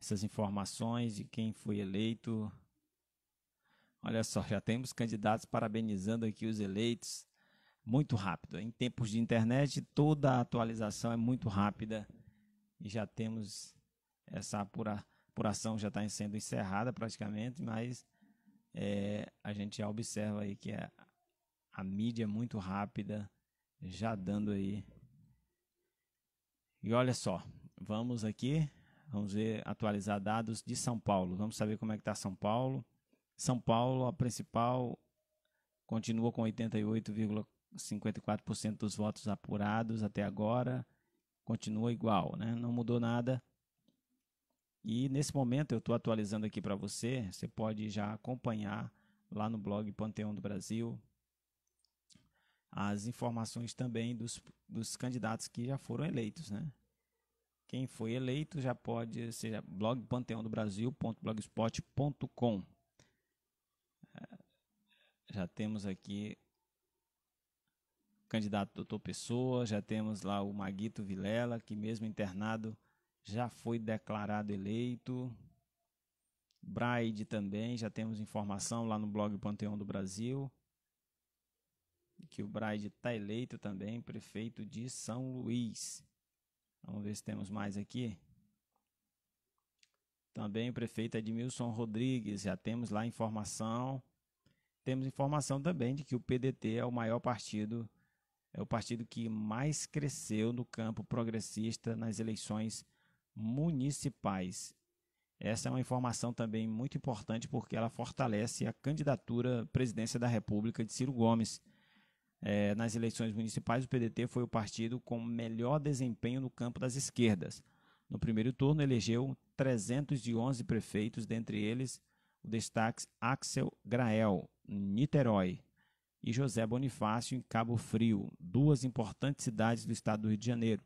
essas informações de quem foi eleito Olha só, já temos candidatos parabenizando aqui os eleitos. Muito rápido. Em tempos de internet, toda a atualização é muito rápida. E já temos essa apura, apuração já está sendo encerrada praticamente, mas é, a gente já observa aí que a, é, a mídia é muito rápida, já dando aí. E olha só, vamos aqui, vamos ver atualizar dados de São Paulo. Vamos saber como é que está São Paulo. São Paulo, a principal, continua com 88,54% dos votos apurados até agora. Continua igual, né? Não mudou nada. E nesse momento eu estou atualizando aqui para você. Você pode já acompanhar lá no blog Panteão do Brasil as informações também dos, dos candidatos que já foram eleitos, né? Quem foi eleito já pode, seja blog panteão do Brasil.blogspot.com já temos aqui o candidato doutor Pessoa, já temos lá o Maguito Vilela, que mesmo internado já foi declarado eleito. Braide também, já temos informação lá no blog Panteão do Brasil, que o Braide está eleito também prefeito de São Luís. Vamos ver se temos mais aqui. Também o prefeito Edmilson Rodrigues, já temos lá informação temos informação também de que o PDT é o maior partido, é o partido que mais cresceu no campo progressista nas eleições municipais. Essa é uma informação também muito importante porque ela fortalece a candidatura à presidência da República de Ciro Gomes. É, nas eleições municipais, o PDT foi o partido com melhor desempenho no campo das esquerdas. No primeiro turno, elegeu 311 prefeitos, dentre eles o destaque Axel Grael, Niterói, e José Bonifácio, em Cabo Frio, duas importantes cidades do estado do Rio de Janeiro.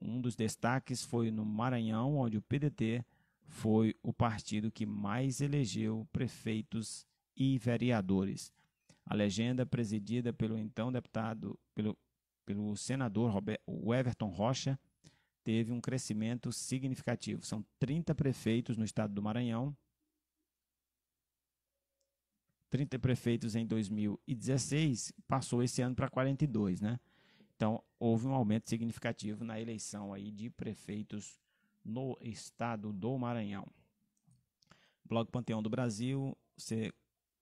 Um dos destaques foi no Maranhão, onde o PDT foi o partido que mais elegeu prefeitos e vereadores. A legenda é presidida pelo então deputado, pelo, pelo senador Robert, Everton Rocha, teve um crescimento significativo. São 30 prefeitos no estado do Maranhão 30 prefeitos em 2016, passou esse ano para 42, né? Então, houve um aumento significativo na eleição aí de prefeitos no estado do Maranhão. Blog Panteão do Brasil, você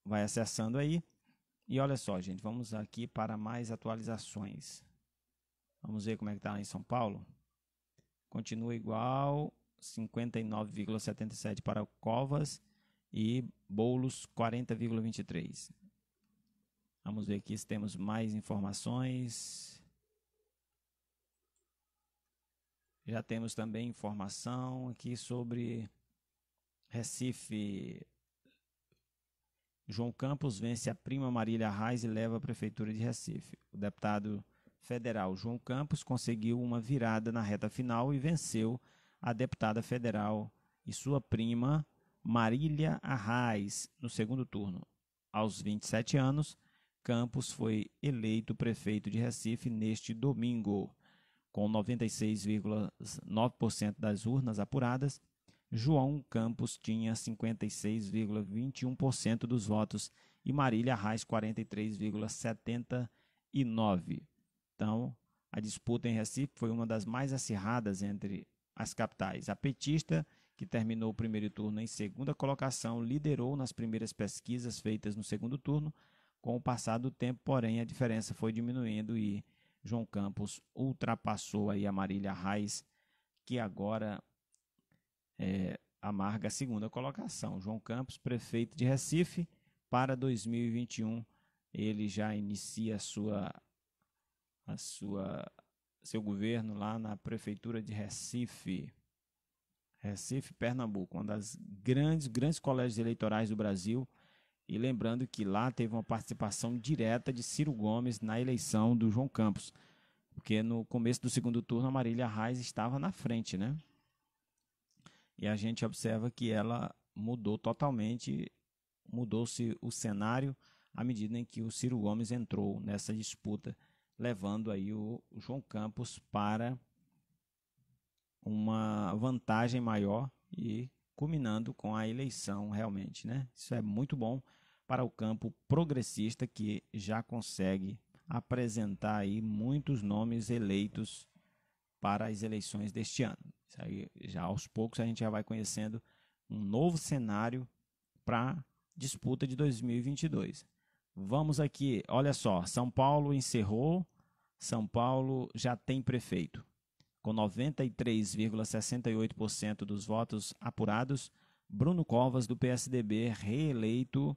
vai acessando aí. E olha só, gente, vamos aqui para mais atualizações. Vamos ver como é que está lá em São Paulo. Continua igual, 59,77 para Covas, e Boulos 40,23. Vamos ver aqui se temos mais informações. Já temos também informação aqui sobre Recife. João Campos vence a prima Marília Reis e leva a prefeitura de Recife. O deputado federal João Campos conseguiu uma virada na reta final e venceu a deputada federal e sua prima Marília Arraes no segundo turno. Aos 27 anos, Campos foi eleito prefeito de Recife neste domingo. Com 96,9% das urnas apuradas, João Campos tinha 56,21% dos votos e Marília Arraes 43,79%. Então, a disputa em Recife foi uma das mais acirradas entre as capitais. A petista que terminou o primeiro turno em segunda colocação, liderou nas primeiras pesquisas feitas no segundo turno. Com o passar do tempo, porém, a diferença foi diminuindo e João Campos ultrapassou aí a Marília Reis, que agora é, amarga a segunda colocação. João Campos, prefeito de Recife, para 2021 ele já inicia a sua, a sua, seu governo lá na prefeitura de Recife. É, Recife, Pernambuco, uma das grandes, grandes colégios eleitorais do Brasil. E lembrando que lá teve uma participação direta de Ciro Gomes na eleição do João Campos, porque no começo do segundo turno a Marília Reis estava na frente, né? E a gente observa que ela mudou totalmente, mudou-se o cenário à medida em que o Ciro Gomes entrou nessa disputa, levando aí o João Campos para uma vantagem maior e culminando com a eleição realmente, né? Isso é muito bom para o campo progressista que já consegue apresentar aí muitos nomes eleitos para as eleições deste ano. Aí, já aos poucos a gente já vai conhecendo um novo cenário para disputa de 2022. Vamos aqui, olha só, São Paulo encerrou, São Paulo já tem prefeito. Com 93,68% dos votos apurados, Bruno Covas, do PSDB, reeleito,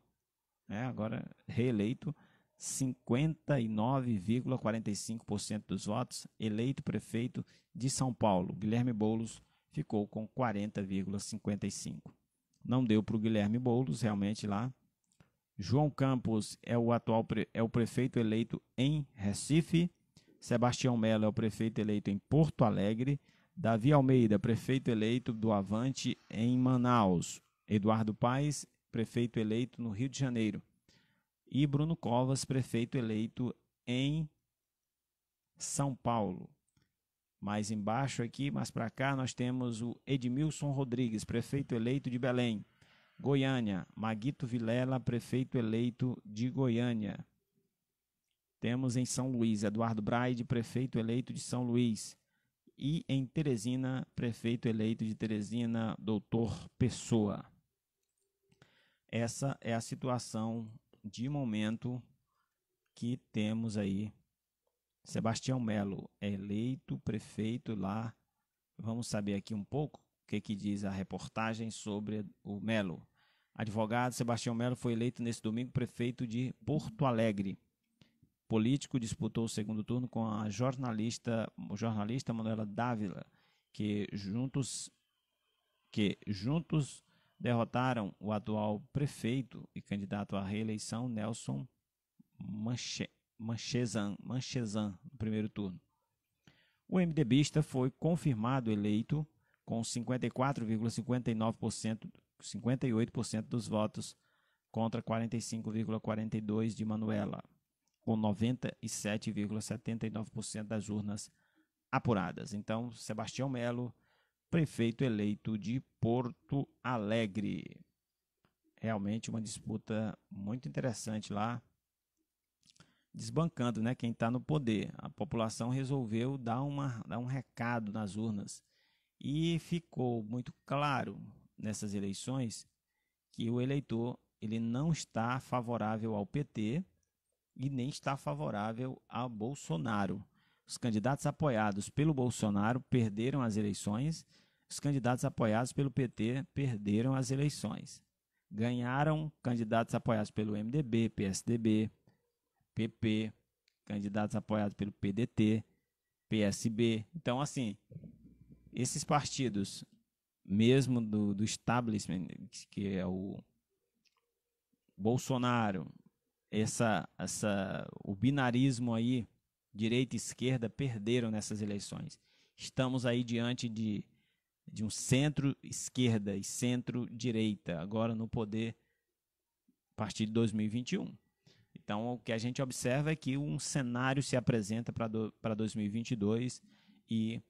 né, agora reeleito, 59,45% dos votos, eleito prefeito de São Paulo. Guilherme Boulos ficou com 40,55%. Não deu para o Guilherme Boulos, realmente lá. João Campos é o atual é o prefeito eleito em Recife Sebastião Mello é o prefeito eleito em Porto Alegre. Davi Almeida, prefeito eleito do Avante em Manaus. Eduardo Paes, prefeito eleito no Rio de Janeiro. E Bruno Covas, prefeito eleito em São Paulo. Mais embaixo aqui, mais para cá, nós temos o Edmilson Rodrigues, prefeito eleito de Belém. Goiânia, Maguito Vilela, prefeito eleito de Goiânia. Temos em São Luís Eduardo Braide, prefeito eleito de São Luís. E em Teresina, prefeito eleito de Teresina, doutor Pessoa. Essa é a situação de momento que temos aí. Sebastião Melo é eleito prefeito lá. Vamos saber aqui um pouco o que, que diz a reportagem sobre o Melo. Advogado Sebastião Melo foi eleito nesse domingo prefeito de Porto Alegre político disputou o segundo turno com a jornalista, jornalista Manuela Dávila, que juntos, que juntos derrotaram o atual prefeito e candidato à reeleição Nelson Manche, Manchezan, Manchezan no primeiro turno. O MDBista foi confirmado eleito com 54,59%, 58% dos votos contra 45,42% de Manuela com 97,79% das urnas apuradas. Então, Sebastião Melo, prefeito eleito de Porto Alegre. Realmente uma disputa muito interessante lá, desbancando né, quem está no poder. A população resolveu dar, uma, dar um recado nas urnas. E ficou muito claro nessas eleições que o eleitor ele não está favorável ao PT, e nem está favorável a Bolsonaro. Os candidatos apoiados pelo Bolsonaro perderam as eleições, os candidatos apoiados pelo PT perderam as eleições. Ganharam candidatos apoiados pelo MDB, PSDB, PP, candidatos apoiados pelo PDT, PSB. Então, assim, esses partidos, mesmo do, do establishment, que é o Bolsonaro, essa, essa, o binarismo aí, direita e esquerda, perderam nessas eleições. Estamos aí diante de, de um centro-esquerda e centro-direita, agora no poder a partir de 2021. Então, o que a gente observa é que um cenário se apresenta para 2022 e,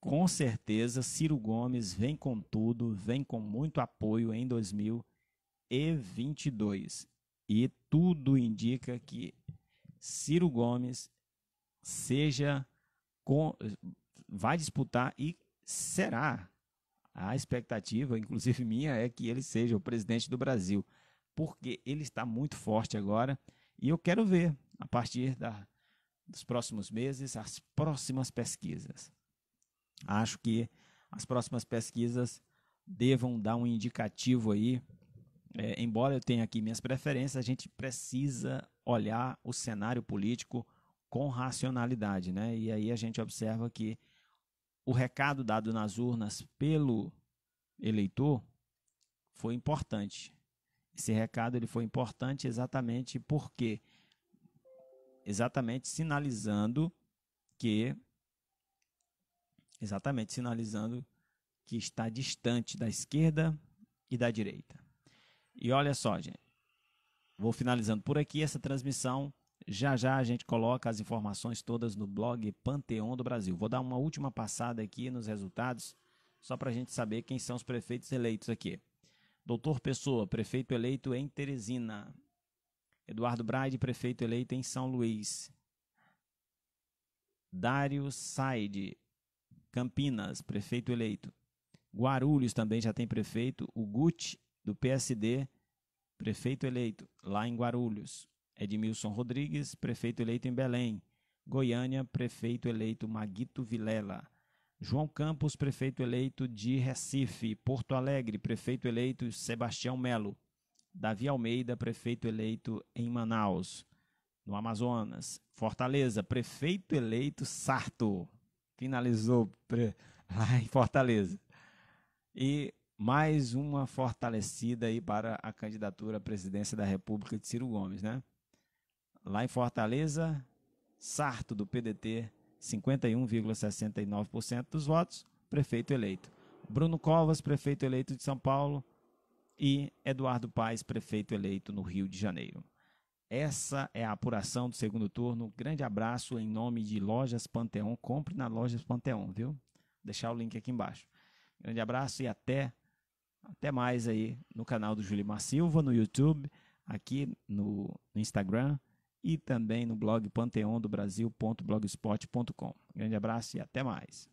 com certeza, Ciro Gomes vem com tudo, vem com muito apoio em 2022. E tudo indica que Ciro Gomes seja com, vai disputar e será. A expectativa, inclusive minha, é que ele seja o presidente do Brasil, porque ele está muito forte agora e eu quero ver a partir da, dos próximos meses as próximas pesquisas. Acho que as próximas pesquisas devam dar um indicativo aí é, embora eu tenha aqui minhas preferências, a gente precisa olhar o cenário político com racionalidade, né? E aí a gente observa que o recado dado nas urnas pelo eleitor foi importante. Esse recado ele foi importante exatamente porque exatamente sinalizando que exatamente sinalizando que está distante da esquerda e da direita. E olha só, gente. Vou finalizando por aqui essa transmissão. Já já a gente coloca as informações todas no blog Panteão do Brasil. Vou dar uma última passada aqui nos resultados, só para a gente saber quem são os prefeitos eleitos aqui. Doutor Pessoa, prefeito eleito em Teresina. Eduardo Braide, prefeito eleito em São Luís. Dário Saide, Campinas, prefeito eleito. Guarulhos também já tem prefeito. O Guti do PSD, prefeito eleito lá em Guarulhos. Edmilson Rodrigues, prefeito eleito em Belém. Goiânia, prefeito eleito Maguito Vilela. João Campos, prefeito eleito de Recife. Porto Alegre, prefeito eleito Sebastião Melo. Davi Almeida, prefeito eleito em Manaus, no Amazonas. Fortaleza, prefeito eleito Sarto. Finalizou lá em Fortaleza. E mais uma fortalecida aí para a candidatura à presidência da República de Ciro Gomes, né? Lá em Fortaleza, Sarto do PDT, 51,69% dos votos, prefeito eleito. Bruno Covas, prefeito eleito de São Paulo, e Eduardo Paes, prefeito eleito no Rio de Janeiro. Essa é a apuração do segundo turno. Grande abraço em nome de Lojas Panteão. Compre na Lojas Panteon, viu? Vou deixar o link aqui embaixo. Grande abraço e até até mais aí no canal do Julimar Silva, no YouTube, aqui no, no Instagram e também no blog panteondobrasil.blogspot.com. Grande abraço e até mais.